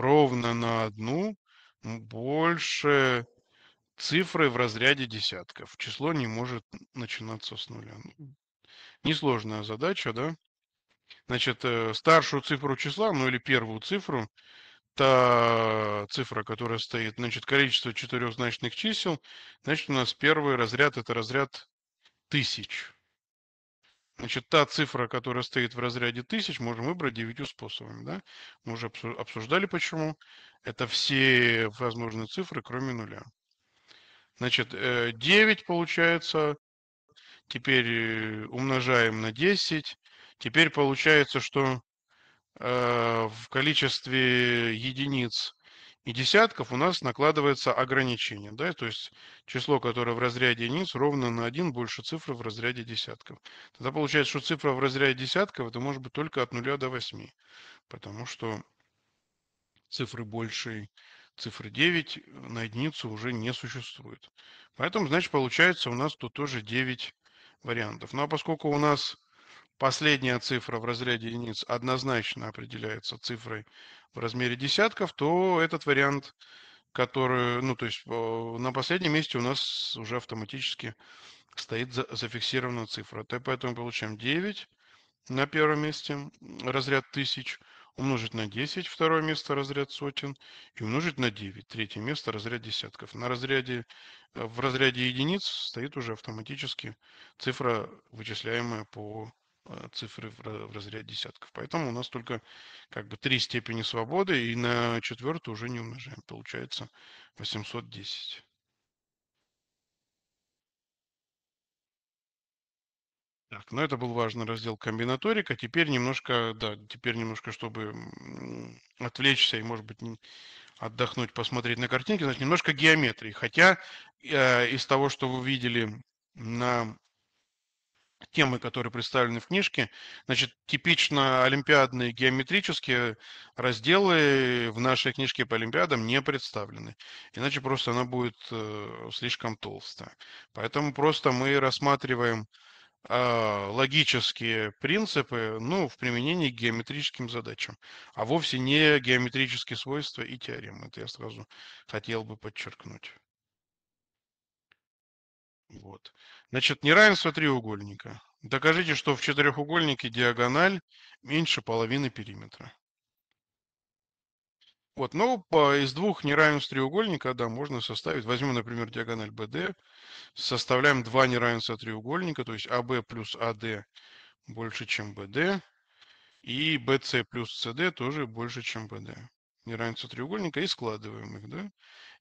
ровно на одну ну, больше цифры в разряде десятков. Число не может начинаться с нуля. Несложная задача, да? Значит, э, старшую цифру числа, ну или первую цифру, та цифра, которая стоит, значит, количество четырехзначных чисел, значит, у нас первый разряд – это разряд тысяч. Значит, та цифра, которая стоит в разряде тысяч, можем выбрать девятью способами. Да? Мы уже обсуждали почему. Это все возможные цифры, кроме нуля. Значит, 9 э, получается, теперь э, умножаем на 10. Теперь получается, что э, в количестве единиц и десятков у нас накладывается ограничение, да, то есть число, которое в разряде единиц, ровно на 1 больше цифры в разряде десятков. Тогда получается, что цифра в разряде десятков это может быть только от 0 до 8, потому что цифры больше цифры 9 на единицу уже не существует. Поэтому, значит, получается у нас тут тоже 9 вариантов. Ну а поскольку у нас последняя цифра в разряде единиц однозначно определяется цифрой в размере десятков, то этот вариант, который, ну, то есть на последнем месте у нас уже автоматически стоит за, зафиксирована цифра. То поэтому получаем 9 на первом месте, разряд тысяч, умножить на 10, второе место разряд сотен, и умножить на 9, третье место разряд десятков. На разряде, э, в разряде единиц стоит уже автоматически цифра, вычисляемая по Э, цифры в разряд десятков. Поэтому у нас только как бы три степени свободы, и на четвертую уже не умножаем. Получается 810. Так, ну это был важный раздел комбинаторика. Теперь немножко, да, теперь немножко, чтобы отвлечься и, может быть, отдохнуть, посмотреть на картинки, значит, немножко геометрии. Хотя э, из того, что вы видели на темы, которые представлены в книжке. Значит, типично олимпиадные геометрические разделы в нашей книжке по олимпиадам не представлены. Иначе просто она будет э, слишком толстая. Поэтому просто мы рассматриваем а, логические принципы ну, в применении к геометрическим задачам, а вовсе не геометрические свойства и теоремы. Это я сразу хотел бы подчеркнуть. Вот. Значит, неравенство треугольника. Докажите, что в четырехугольнике диагональ меньше половины периметра. Вот, ну, по, из двух неравенств треугольника, да, можно составить. Возьмем, например, диагональ BD, составляем два неравенства треугольника, то есть AB плюс AD больше, чем BD, и BC плюс CD тоже больше, чем BD. Неравенство треугольника, и складываем их, да,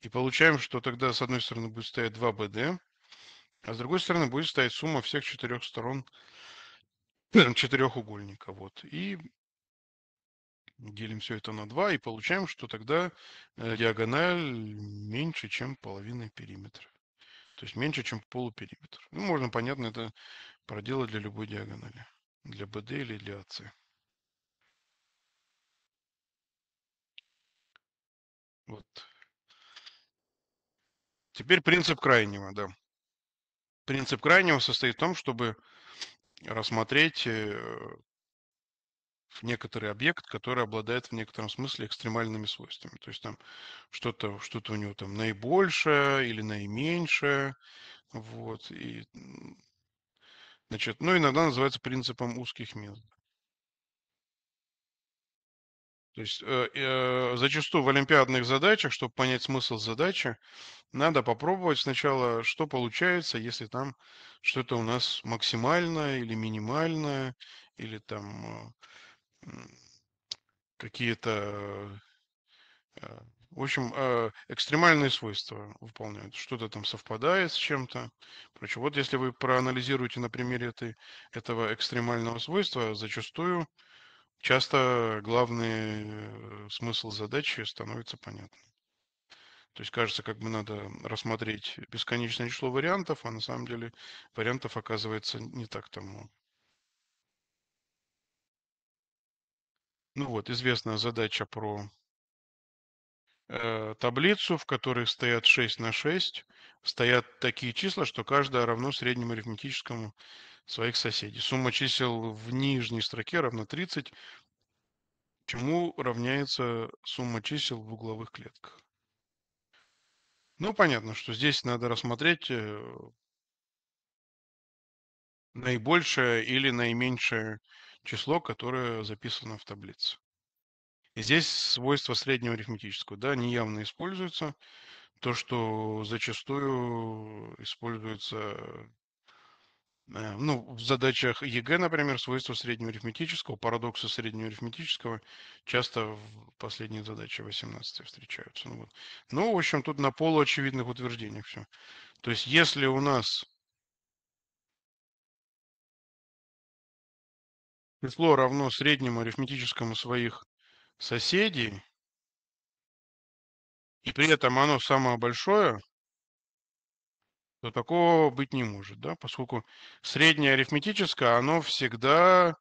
и получаем, что тогда с одной стороны будет стоять 2BD, а с другой стороны будет стоять сумма всех четырех сторон эм, четырехугольника. Вот. И делим все это на 2 и получаем, что тогда э, диагональ меньше, чем половина периметра. То есть меньше, чем полупериметр. Ну, можно, понятно, это проделать для любой диагонали. Для BD или для AC. А вот. Теперь принцип крайнего, да. Принцип крайнего состоит в том, чтобы рассмотреть э, некоторый объект, который обладает в некотором смысле экстремальными свойствами. То есть там что-то что у него там наибольшее или наименьшее. Вот. И, значит, ну, иногда называется принципом узких мест. То есть э, э, зачастую в олимпиадных задачах, чтобы понять смысл задачи, надо попробовать сначала, что получается, если там что-то у нас максимальное или минимальное, или там э, какие-то, э, в общем, э, экстремальные свойства выполняют. Что-то там совпадает с чем-то. Прочее. Вот если вы проанализируете на примере этой, этого экстремального свойства, зачастую часто главный э, смысл задачи становится понятным. То есть кажется, как бы надо рассмотреть бесконечное число вариантов, а на самом деле вариантов оказывается не так-то много. Ну вот, известная задача про э, таблицу, в которой стоят 6 на 6, стоят такие числа, что каждое равно среднему арифметическому своих соседей. Сумма чисел в нижней строке равна 30, чему равняется сумма чисел в угловых клетках. Ну, понятно, что здесь надо рассмотреть э, наибольшее или наименьшее число, которое записано в таблице. И здесь свойства среднего арифметического, да, неявно используются. То, что зачастую используется Э, ну, в задачах ЕГЭ, например, свойства среднеарифметического, парадокса среднеарифметического часто в последней задаче 18 встречаются. Ну, вот. ну, в общем, тут на полуочевидных утверждениях все. То есть, если у нас число равно среднему арифметическому своих соседей, и при этом оно самое большое, то такого быть не может, да, поскольку среднее арифметическое, оно всегда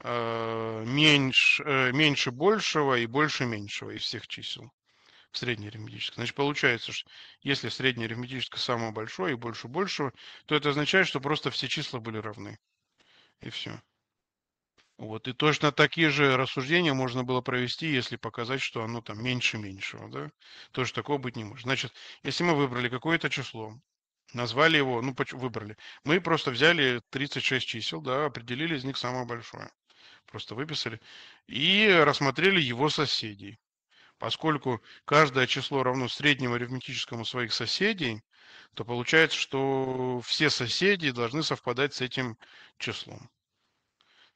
э, меньше, э, меньше большего и больше меньшего из всех чисел среднее арифметическое. Значит, получается, что если среднее арифметическое самое большое и больше большего, то это означает, что просто все числа были равны. И все. Вот. И точно такие же рассуждения можно было провести, если показать, что оно там меньше меньшего. Да? Тоже такого быть не может. Значит, если мы выбрали какое-то число, назвали его, ну, выбрали. Мы просто взяли 36 чисел, да, определили из них самое большое. Просто выписали. И рассмотрели его соседей. Поскольку каждое число равно среднему арифметическому своих соседей, то получается, что все соседи должны совпадать с этим числом.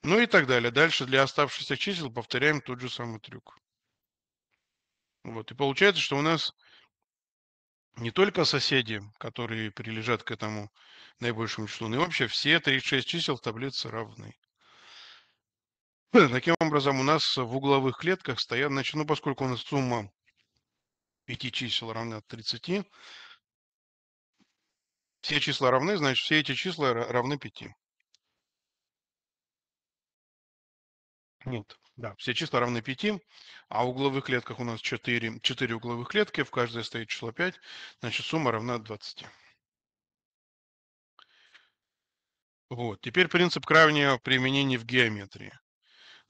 Ну и так далее. Дальше для оставшихся чисел повторяем тот же самый трюк. Вот. И получается, что у нас не только соседи, которые прилежат к этому наибольшему числу, но и вообще все 36 чисел в таблице равны. Таким образом, у нас в угловых клетках стоят, значит, ну, поскольку у нас сумма пяти чисел равна 30, все числа равны, значит, все эти числа равны 5. Нет. Да, все числа равны 5, а в угловых клетках у нас 4, 4 угловых клетки, в каждой стоит число 5, значит сумма равна 20. Вот. Теперь принцип крайнего применения в геометрии.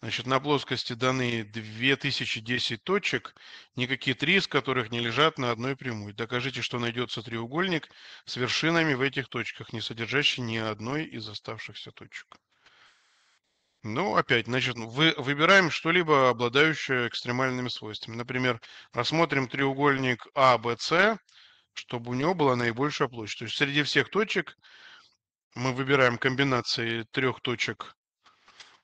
Значит, на плоскости даны 2010 точек, никакие три из которых не лежат на одной прямой. Докажите, что найдется треугольник с вершинами в этих точках, не содержащий ни одной из оставшихся точек. Ну, опять, значит, вы, выбираем что-либо, обладающее экстремальными свойствами. Например, рассмотрим треугольник ABC, а, чтобы у него была наибольшая площадь. То есть среди всех точек мы выбираем комбинации трех точек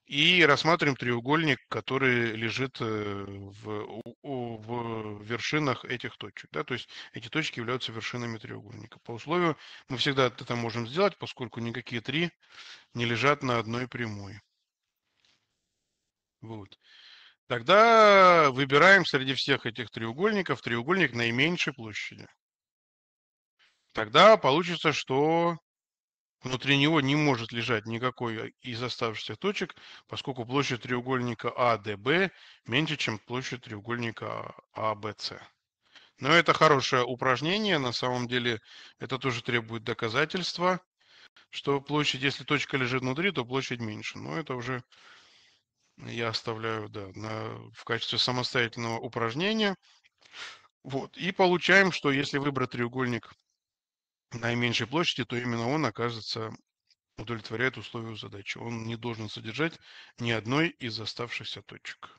и рассматриваем треугольник, который лежит э, в, в вершинах этих точек. Да? То есть эти точки являются вершинами треугольника. По условию мы всегда это можем сделать, поскольку никакие три не лежат на одной прямой. Вот. Тогда выбираем среди всех этих треугольников треугольник наименьшей площади. Тогда получится, что внутри него не может лежать никакой из оставшихся точек, поскольку площадь треугольника АДБ меньше, чем площадь треугольника АБС. Но это хорошее упражнение, на самом деле это тоже требует доказательства, что площадь, если точка лежит внутри, то площадь меньше. Но это уже я оставляю да, на, в качестве самостоятельного упражнения. Вот. И получаем, что если выбрать треугольник наименьшей площади, то именно он окажется удовлетворяет условию задачи. Он не должен содержать ни одной из оставшихся точек.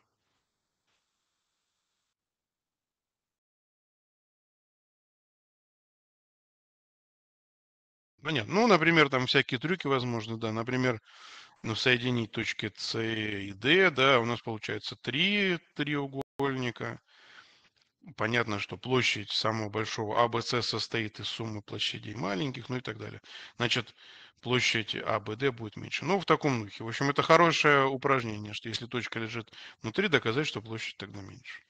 Понятно. Ну, например, там всякие трюки возможны, да. Например, ну, соединить точки С и D, да, у нас получается три треугольника. Понятно, что площадь самого большого АБС состоит из суммы площадей маленьких, ну и так далее. Значит, площадь АБД будет меньше. Ну, в таком духе. В общем, это хорошее упражнение, что если точка лежит внутри, доказать, что площадь тогда меньше.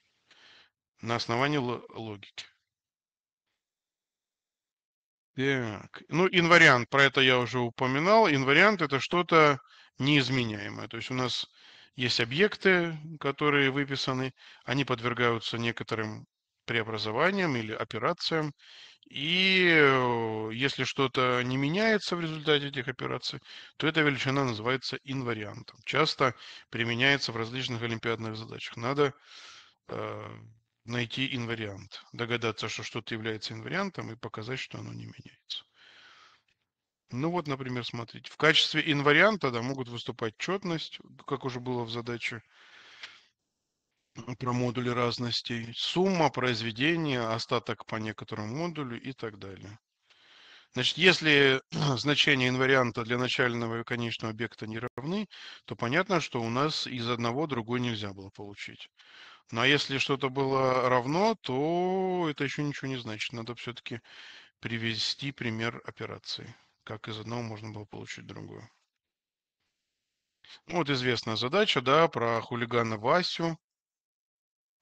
На основании логики. Так. Ну, инвариант, про это я уже упоминал. Инвариант – это что-то неизменяемое. То есть у нас есть объекты, которые выписаны, они подвергаются некоторым преобразованиям или операциям. И э, если что-то не меняется в результате этих операций, то эта величина называется инвариантом. Часто применяется в различных олимпиадных задачах. Надо э, найти инвариант, догадаться, что что-то является инвариантом и показать, что оно не меняется. Ну вот, например, смотрите, в качестве инварианта да, могут выступать четность, как уже было в задаче про модули разностей, сумма, произведение, остаток по некоторому модулю и так далее. Значит, если значения инварианта для начального и конечного объекта не равны, то понятно, что у нас из одного другой нельзя было получить. Но если что-то было равно, то это еще ничего не значит. Надо все-таки привести пример операции. Как из одного можно было получить другую. Ну, вот известная задача, да, про хулигана Васю.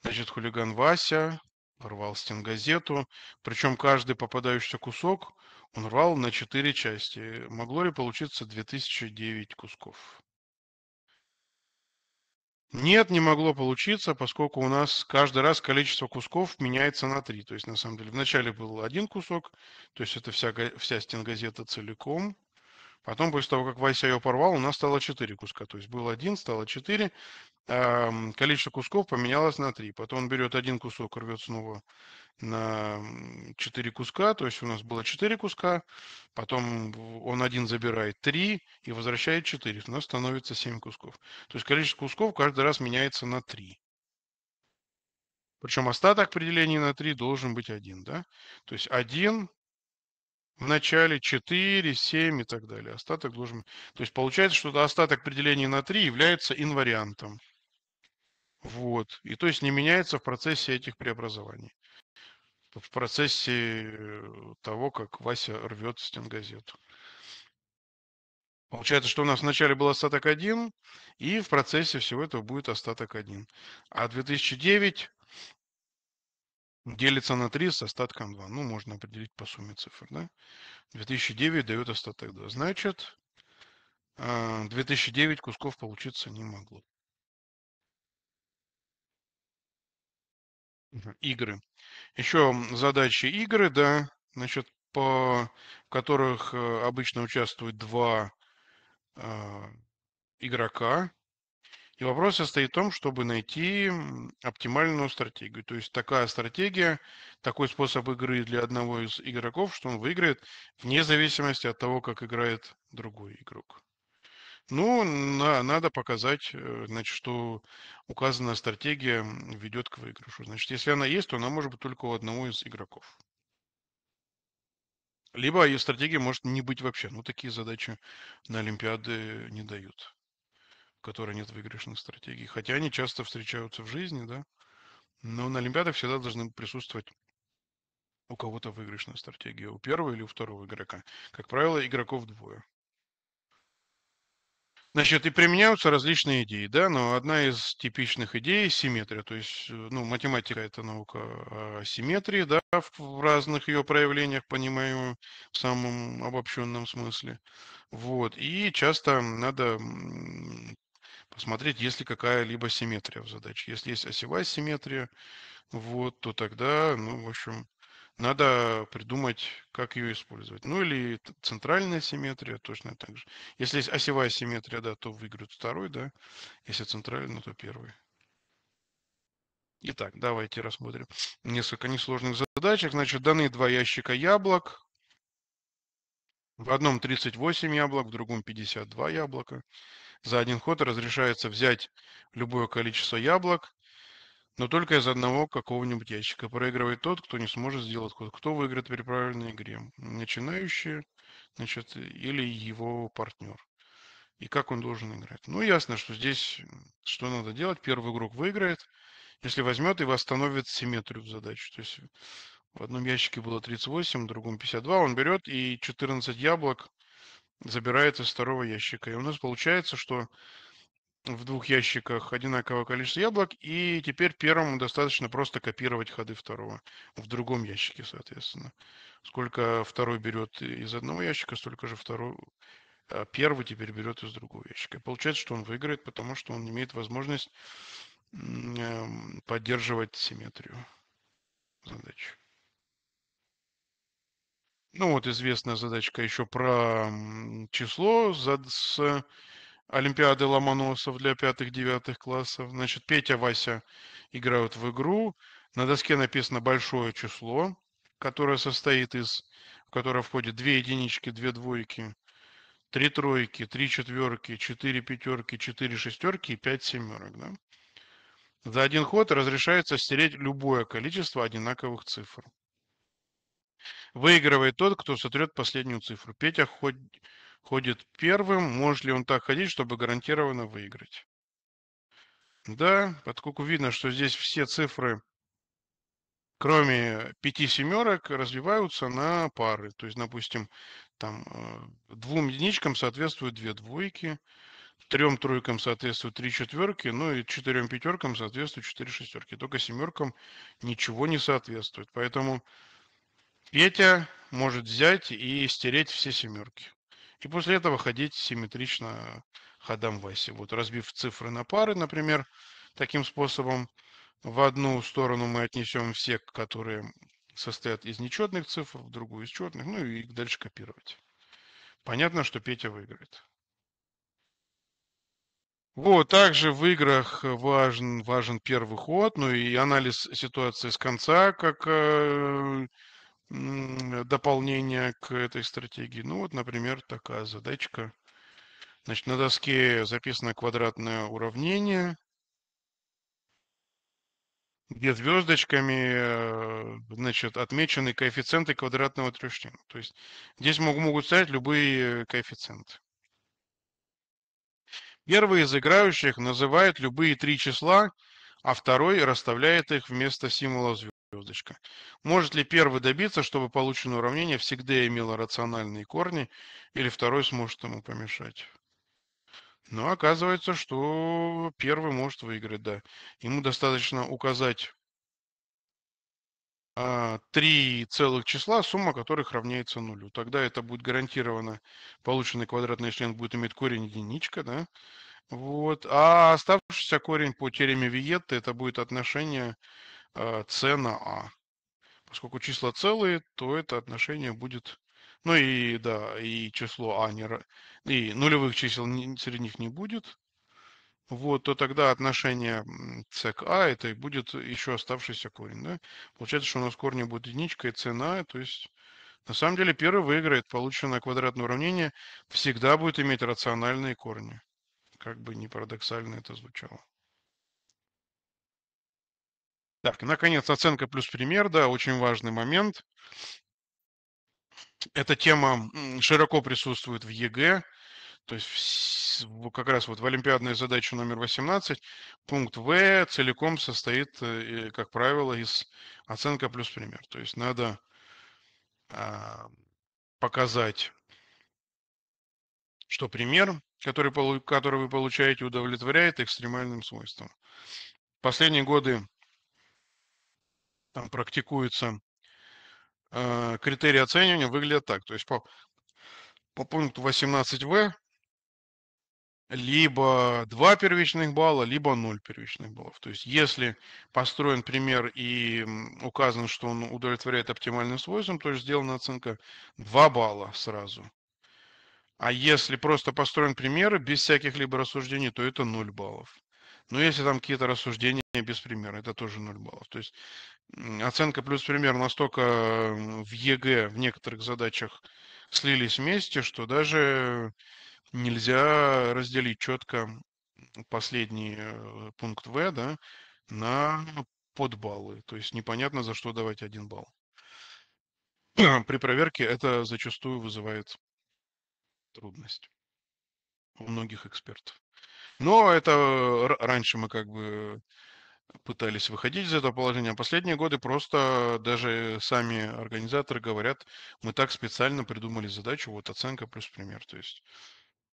Значит, хулиган Вася рвал стенгазету. Причем каждый попадающийся кусок он рвал на 4 части. Могло ли получиться 2009 кусков? Нет, не могло получиться, поскольку у нас каждый раз количество кусков меняется на три. То есть, на самом деле, вначале был один кусок, то есть это вся, вся стенгазета целиком. Потом, после того, как Вася ее порвал, у нас стало четыре куска. То есть был один, стало четыре. Количество кусков поменялось на три. Потом он берет один кусок, рвет снова на 4 куска, то есть у нас было 4 куска, потом он один забирает 3 и возвращает 4, у нас становится 7 кусков. То есть количество кусков каждый раз меняется на 3. Причем остаток при делении на 3 должен быть 1, да? То есть 1 в начале, 4, 7 и так далее. Остаток должен... То есть получается, что остаток при делении на 3 является инвариантом. Вот. И то есть не меняется в процессе этих преобразований. В процессе э, того, как Вася рвет стенгазету. Получается, что у нас вначале был остаток 1, и в процессе всего этого будет остаток 1. А 2009 делится на 3 с остатком 2. Ну, можно определить по сумме цифр. Да? 2009 дает остаток 2. Значит, 2009 э, кусков получиться не могло. игры. Еще задачи игры, да, значит, по, которых э, обычно участвуют два э, игрока. И вопрос состоит в том, чтобы найти оптимальную стратегию. То есть такая стратегия, такой способ игры для одного из игроков, что он выиграет вне зависимости от того, как играет другой игрок. Ну, на, надо показать, э, значит, что указанная стратегия ведет к выигрышу. Значит, если она есть, то она может быть только у одного из игроков. Либо ее стратегия может не быть вообще. Ну, такие задачи на Олимпиады не дают, в которой нет выигрышных стратегий. Хотя они часто встречаются в жизни, да. Но на Олимпиадах всегда должны присутствовать у кого-то выигрышная стратегия. У первого или у второго игрока. Как правило, игроков двое. Значит, и применяются различные идеи, да, но одна из типичных идей – симметрия, то есть, ну, математика – это наука о симметрии, да, в разных ее проявлениях, понимаю в самом обобщенном смысле, вот, и часто надо посмотреть, есть ли какая-либо симметрия в задаче, если есть осевая симметрия, вот, то тогда, ну, в общем, надо придумать, как ее использовать. Ну или центральная симметрия, точно так же. Если есть осевая симметрия, да, то выиграет второй, да. Если центральная, ну, то первый. Итак, давайте рассмотрим несколько несложных задачек. Значит, даны два ящика яблок. В одном 38 яблок, в другом 52 яблока. За один ход разрешается взять любое количество яблок но только из одного какого-нибудь ящика. Проигрывает тот, кто не сможет сделать ход. Кто выиграет при правильной игре? Начинающий, значит, или его партнер. И как он должен играть. Ну, ясно, что здесь что надо делать. Первый игрок выиграет, если возьмет и восстановит симметрию в задачу. То есть в одном ящике было 38, в другом 52. Он берет и 14 яблок забирает из второго ящика. И у нас получается, что в двух ящиках одинаковое количество яблок, и теперь первому достаточно просто копировать ходы второго в другом ящике, соответственно. Сколько второй берет из одного ящика, столько же второй, а первый теперь берет из другого ящика. Получается, что он выиграет, потому что он имеет возможность эм, поддерживать симметрию задач. Ну вот известная задачка еще про число с Олимпиады Ломоносов для пятых-девятых классов. Значит, Петя, Вася играют в игру. На доске написано большое число, которое состоит из, в которое входит две единички, две двойки, три тройки, три четверки, четыре пятерки, четыре шестерки и пять семерок. Да? За один ход разрешается стереть любое количество одинаковых цифр. Выигрывает тот, кто сотрет последнюю цифру. Петя хоть ходит первым. Может ли он так ходить, чтобы гарантированно выиграть? Да, поскольку видно, что здесь все цифры, кроме пяти семерок, развиваются на пары. То есть, допустим, там э, двум единичкам соответствуют две двойки, трем тройкам соответствуют три четверки, ну и четырем пятеркам соответствуют четыре шестерки. Только семеркам ничего не соответствует. Поэтому Петя может взять и стереть все семерки. И после этого ходить симметрично ходам Васи. Вот разбив цифры на пары, например, таким способом, в одну сторону мы отнесем все, которые состоят из нечетных цифр, в другую из четных, ну и дальше копировать. Понятно, что Петя выиграет. Вот, также в играх важен, важен первый ход, ну и анализ ситуации с конца, как э, дополнение к этой стратегии. Ну вот, например, такая задачка. Значит, на доске записано квадратное уравнение, где звездочками э, значит, отмечены коэффициенты квадратного трехчлена. То есть здесь могут стоять любые коэффициенты. Первый из играющих называет любые три числа, а второй расставляет их вместо символа звезд звездочка. Может ли первый добиться, чтобы полученное уравнение всегда имело рациональные корни, или второй сможет ему помешать? Но ну, оказывается, что первый может выиграть, да. Ему достаточно указать а, три целых числа, сумма которых равняется нулю. Тогда это будет гарантированно, полученный квадратный член будет иметь корень единичка, да. Вот. А оставшийся корень по теореме Виетты, это будет отношение c на a. Поскольку числа целые, то это отношение будет... Ну и, да, и число а не... И нулевых чисел среди них не будет. Вот, то тогда отношение c к а, это и будет еще оставшийся корень, да? Получается, что у нас корни будут единичка и c на a, то есть... На самом деле первый выиграет, полученное квадратное уравнение всегда будет иметь рациональные корни. Как бы не парадоксально это звучало. Так, наконец, оценка плюс пример, да, очень важный момент. Эта тема широко присутствует в ЕГЭ, то есть как раз вот в олимпиадной задаче номер 18 пункт В целиком состоит, э, как правило, из оценка плюс пример. То есть надо а, показать, что пример, который, который вы получаете, удовлетворяет экстремальным свойствам. В последние годы там практикуется э, критерии оценивания, выглядят так. То есть по, по пункту 18В либо 2 первичных балла, либо 0 первичных баллов. То есть если построен пример и указано, что он удовлетворяет оптимальным свойствам, то есть сделана оценка 2 балла сразу. А если просто построен пример без всяких либо рассуждений, то это 0 баллов. Но ну, если там какие-то рассуждения без примера, это тоже 0 баллов. То есть оценка плюс пример настолько в ЕГЭ в некоторых задачах слились вместе, что даже нельзя разделить четко последний э, пункт В да, на подбаллы. То есть непонятно, за что давать один балл. При проверке это зачастую вызывает трудность у многих экспертов. Но это э, раньше мы как бы пытались выходить из этого положения. А последние годы просто даже сами организаторы говорят, мы так специально придумали задачу, вот оценка плюс пример. То есть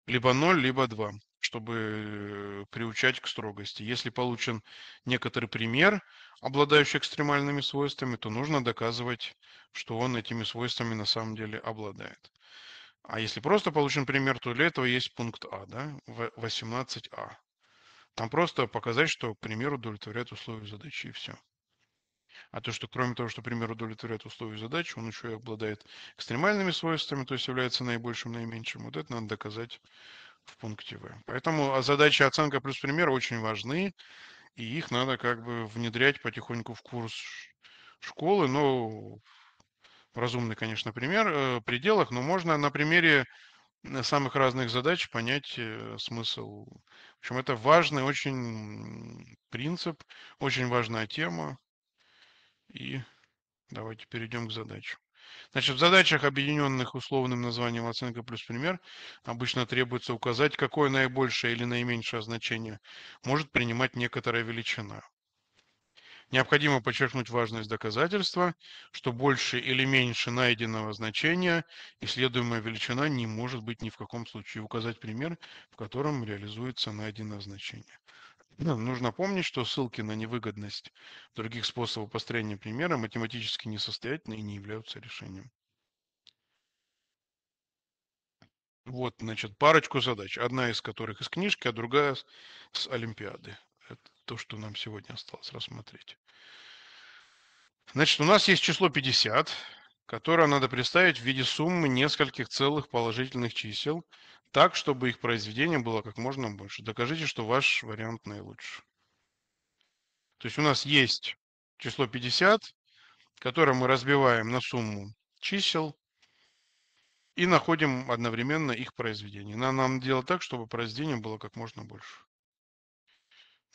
либо 0, либо 2, чтобы э, приучать к строгости. Если получен некоторый пример, обладающий экстремальными свойствами, то нужно доказывать, что он этими свойствами на самом деле обладает. А если просто получен пример, то для этого есть пункт А, да, 18А. Там просто показать, что пример удовлетворяет условию задачи, и все. А то, что кроме того, что пример удовлетворяет условию задачи, он еще и обладает экстремальными свойствами, то есть является наибольшим, наименьшим, вот это надо доказать в пункте В. Поэтому а, задачи, оценка плюс пример очень важны, и их надо как бы внедрять потихоньку в курс школы, но разумный, конечно, пример, э, пределах, но можно на примере э, самых разных задач понять э, смысл. В общем, это важный очень принцип, очень важная тема. И давайте перейдем к задачам. Значит, в задачах, объединенных условным названием оценка плюс пример, обычно требуется указать, какое наибольшее или наименьшее значение может принимать некоторая величина. Необходимо подчеркнуть важность доказательства, что больше или меньше найденного значения исследуемая величина не может быть ни в каком случае. Указать пример, в котором реализуется найденное значение. Нужно помнить, что ссылки на невыгодность других способов построения примера математически несостоятельны и не являются решением. Вот, значит, парочку задач, одна из которых из книжки, а другая с Олимпиады. Это то, что нам сегодня осталось рассмотреть. Значит, у нас есть число 50, которое надо представить в виде суммы нескольких целых положительных чисел, так, чтобы их произведение было как можно больше. Докажите, что ваш вариант наилучший. То есть у нас есть число 50, которое мы разбиваем на сумму чисел и находим одновременно их произведение. Надо нам делать так, чтобы произведение было как можно больше.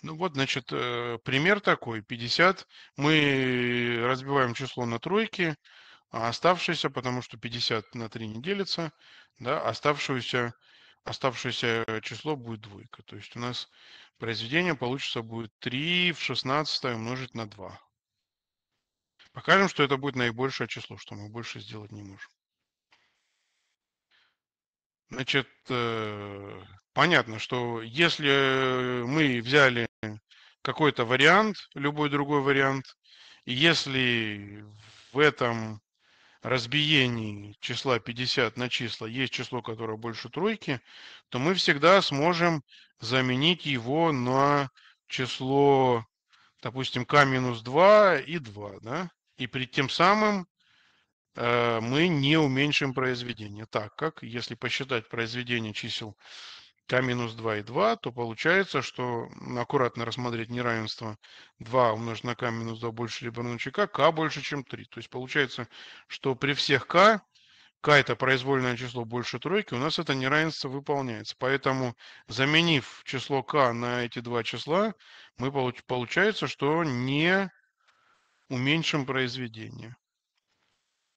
Ну вот, значит, э, пример такой. 50 мы разбиваем число на тройки, а оставшееся, потому что 50 на 3 не делится, да, оставшееся, оставшееся число будет двойка. То есть у нас произведение получится будет 3 в 16 умножить на 2. Покажем, что это будет наибольшее число, что мы больше сделать не можем. Значит, э, понятно, что если мы взяли какой-то вариант, любой другой вариант, и если в этом разбиении числа 50 на числа есть число, которое больше тройки, то мы всегда сможем заменить его на число, допустим, k минус 2 и 2, да? И при тем самым Э, мы не уменьшим произведение, так как, если посчитать произведение чисел k-2 и 2, то получается, что аккуратно рассмотреть неравенство 2 умножить на k-2 больше либо равно k, k больше, чем 3. То есть получается, что при всех k, k это произвольное число больше тройки, у нас это неравенство выполняется. Поэтому заменив число k на эти два числа, мы получ, получается, что не уменьшим произведение.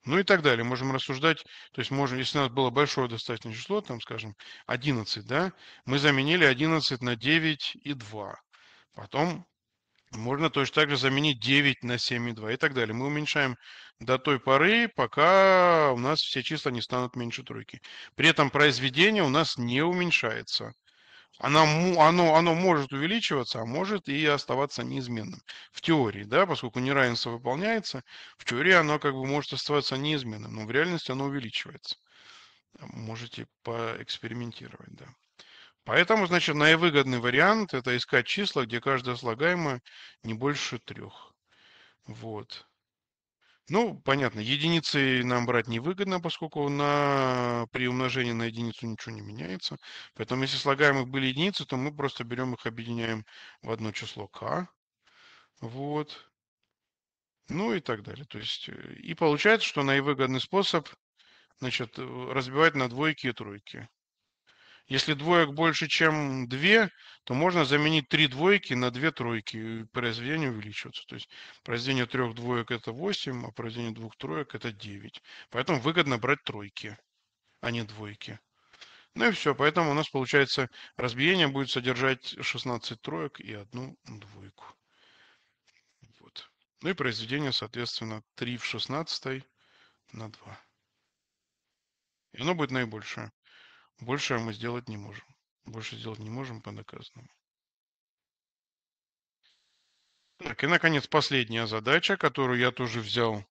Ну и так далее. Можем рассуждать, то есть можем, если у нас было большое достаточное число, там, скажем, 11, да, мы заменили 11 на 9 и 2. Потом можно точно так же заменить 9 на 7 и 2 и так далее. Мы уменьшаем до той поры, пока у нас все числа не станут меньше тройки. При этом произведение у нас не уменьшается она, оно, оно может увеличиваться, а может и оставаться неизменным. В теории, да, поскольку неравенство выполняется, в теории оно как бы может оставаться неизменным, но в реальности оно увеличивается. Можете поэкспериментировать, да. Поэтому, значит, наивыгодный вариант – это искать числа, где каждое слагаемое не больше трех. Вот. Ну, понятно, единицы нам брать невыгодно, поскольку на, при умножении на единицу ничего не меняется. Поэтому если слагаемых были единицы, то мы просто берем их, объединяем в одно число k. Вот. Ну и так далее. То есть, э, и получается, что наивыгодный способ значит, э, разбивать на двойки и тройки. Если двоек больше, чем две, то можно заменить три двойки на две тройки, э, и произведение увеличивается. То есть произведение трех двоек – это 8, а произведение двух троек – это 9. Поэтому выгодно брать тройки, а не двойки. Ну и все, поэтому у нас получается разбиение будет содержать 16 троек и одну двойку. Вот. Ну и произведение, соответственно, 3 в 16 на 2. И оно будет наибольшее. Больше мы сделать не можем. Больше сделать не можем по наказанному. Так, и, наконец, последняя задача, которую я тоже взял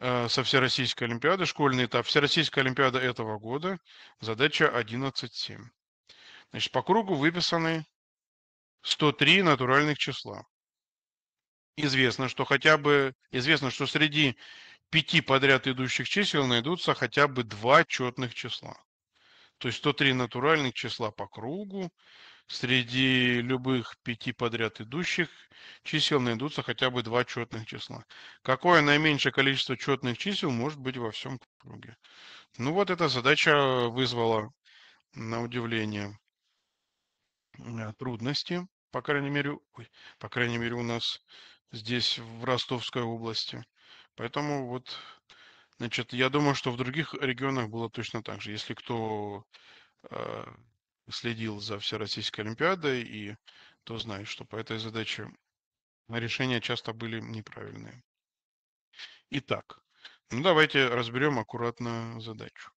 э, со Всероссийской Олимпиады, школьный этап. Всероссийская Олимпиада этого года, задача 11.7. Значит, по кругу выписаны 103 натуральных числа. Известно, что хотя бы, известно, что среди пяти подряд идущих чисел найдутся хотя бы два четных числа. То есть 103 натуральных числа по кругу. Среди любых пяти подряд идущих чисел найдутся хотя бы два четных числа. Какое наименьшее количество четных чисел может быть во всем круге? Ну вот эта задача вызвала, на удивление, э, трудности, по крайней мере, ой, по крайней мере у нас здесь в Ростовской области. Поэтому вот Значит, я думаю, что в других регионах было точно так же. Если кто э, следил за Всероссийской Олимпиадой, и, то знает, что по этой задаче решения часто были неправильные. Итак, ну давайте разберем аккуратно задачу.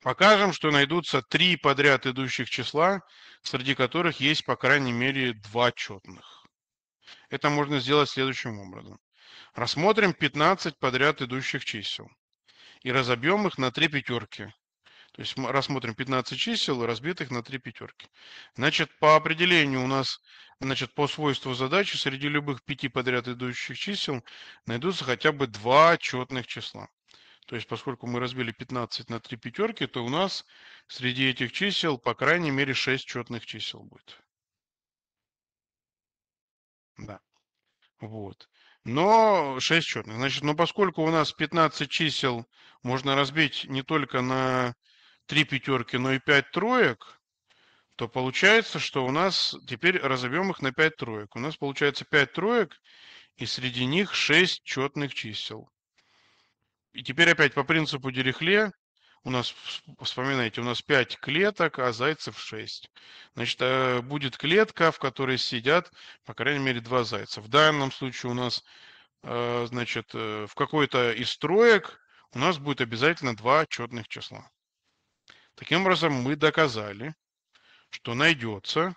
Покажем, что найдутся три подряд идущих числа, среди которых есть по крайней мере два четных. Это можно сделать следующим образом. Рассмотрим 15 подряд идущих чисел и разобьем их на три пятерки. То есть мы рассмотрим 15 чисел и разбитых на три пятерки. Значит, по определению у нас, значит, по свойству задачи среди любых пяти подряд идущих чисел найдутся хотя бы два четных числа. То есть, поскольку мы разбили 15 на три пятерки, то у нас среди этих чисел, по крайней мере, 6 четных чисел будет. Да. Вот. Но 6 четных. Значит, но ну, поскольку у нас 15 чисел можно разбить не только на 3 пятерки, но и 5 троек, то получается, что у нас теперь разобьем их на 5 троек. У нас получается 5 троек, и среди них 6 четных чисел. И теперь опять по принципу Дирихле у нас, вспоминайте, у нас 5 клеток, а зайцев 6. Значит, э, будет клетка, в которой сидят, по крайней мере, два зайца. В данном случае у нас, э, значит, э, в какой-то из троек у нас будет обязательно два четных числа. Таким образом, мы доказали, что найдется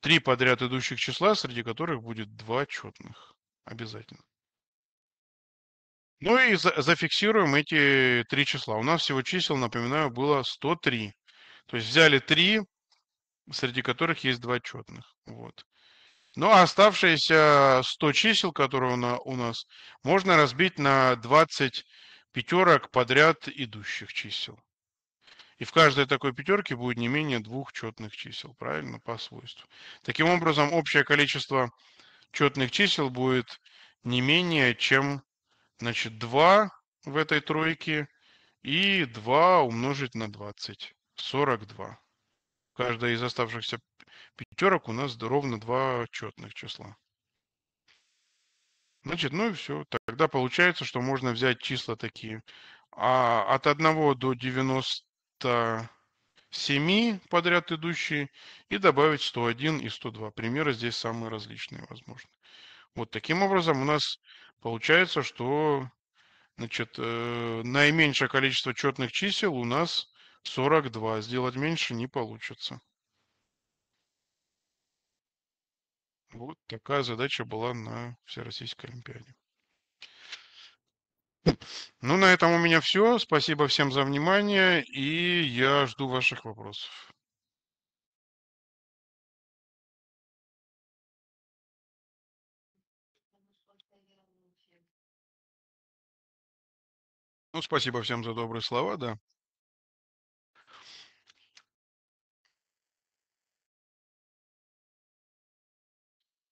три подряд идущих числа, среди которых будет два четных. Обязательно. Ну и за зафиксируем эти три числа. У нас всего чисел, напоминаю, было 103. То есть взяли три, среди которых есть два четных. Вот. Ну а оставшиеся 100 чисел, которые у нас, можно разбить на 20 пятерок подряд идущих чисел. И в каждой такой пятерке будет не менее двух четных чисел, правильно, по свойству. Таким образом, общее количество четных чисел будет не менее, чем Значит, 2 в этой тройке и 2 умножить на 20. 42. Каждая из оставшихся пятерок у нас ровно два четных числа. Значит, ну и все. Тогда получается, что можно взять числа такие. А от 1 до 97 подряд идущие и добавить 101 и 102. Примеры здесь самые различные, возможно. Вот таким образом у нас получается, что значит, э, наименьшее количество четных чисел у нас 42. Сделать меньше не получится. Вот такая задача была на Всероссийской Олимпиаде. Ну, на этом у меня все. Спасибо всем за внимание, и я жду ваших вопросов. Ну, спасибо всем за добрые слова, да.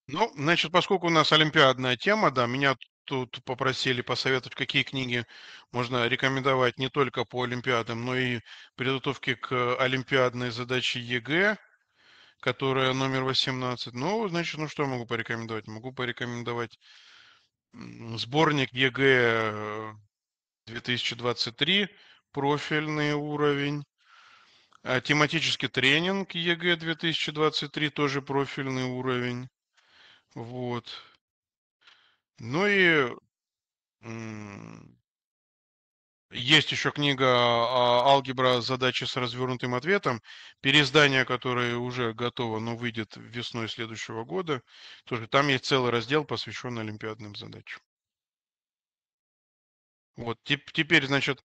Ну, значит, поскольку у нас олимпиадная тема, да, меня тут попросили посоветовать, какие книги можно рекомендовать не только по олимпиадам, но и подготовке к олимпиадной задаче ЕГЭ, которая номер 18. Ну, значит, ну что могу порекомендовать? Могу порекомендовать сборник ЕГЭ 2023, профильный уровень. А, тематический тренинг ЕГЭ 2023, тоже профильный уровень. Вот. Ну и есть еще книга «Алгебра. Задачи с развернутым ответом», переиздание, которое уже готово, но выйдет весной следующего года. Тоже там есть целый раздел, посвященный олимпиадным задачам. Вот теперь, значит,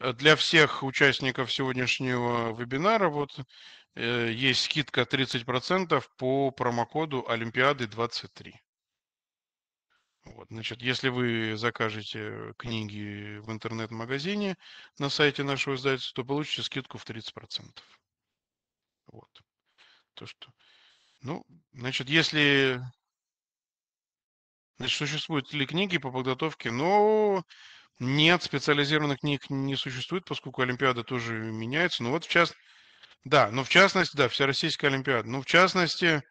э, для всех участников сегодняшнего вебинара вот э, есть скидка 30% по промокоду Олимпиады 23. Вот, значит, если вы закажете книги в интернет-магазине на сайте нашего издательства, то получите скидку в 30%. Вот. То, что... Ну, значит, если Значит, существуют ли книги по подготовке? Ну, Но нет, специализированных книг не существует, поскольку Олимпиада тоже меняется. Но вот в частности, да, но в частности, да, вся российская Олимпиада. Но в частности,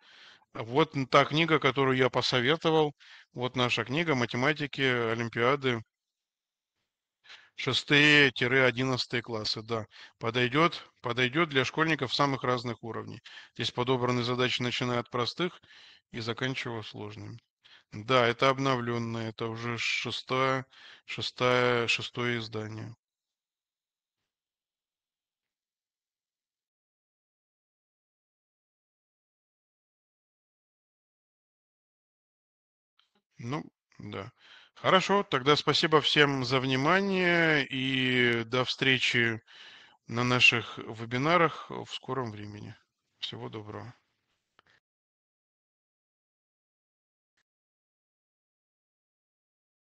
вот та книга, которую я посоветовал, вот наша книга «Математики Олимпиады 6-11 классы», да, подойдет, подойдет для школьников самых разных уровней. Здесь подобраны задачи, начиная от простых и заканчивая сложными. Да, это обновленное, это уже шестое, шестое, шестое издание. Ну, да. Хорошо, тогда спасибо всем за внимание и до встречи на наших вебинарах в скором времени. Всего доброго.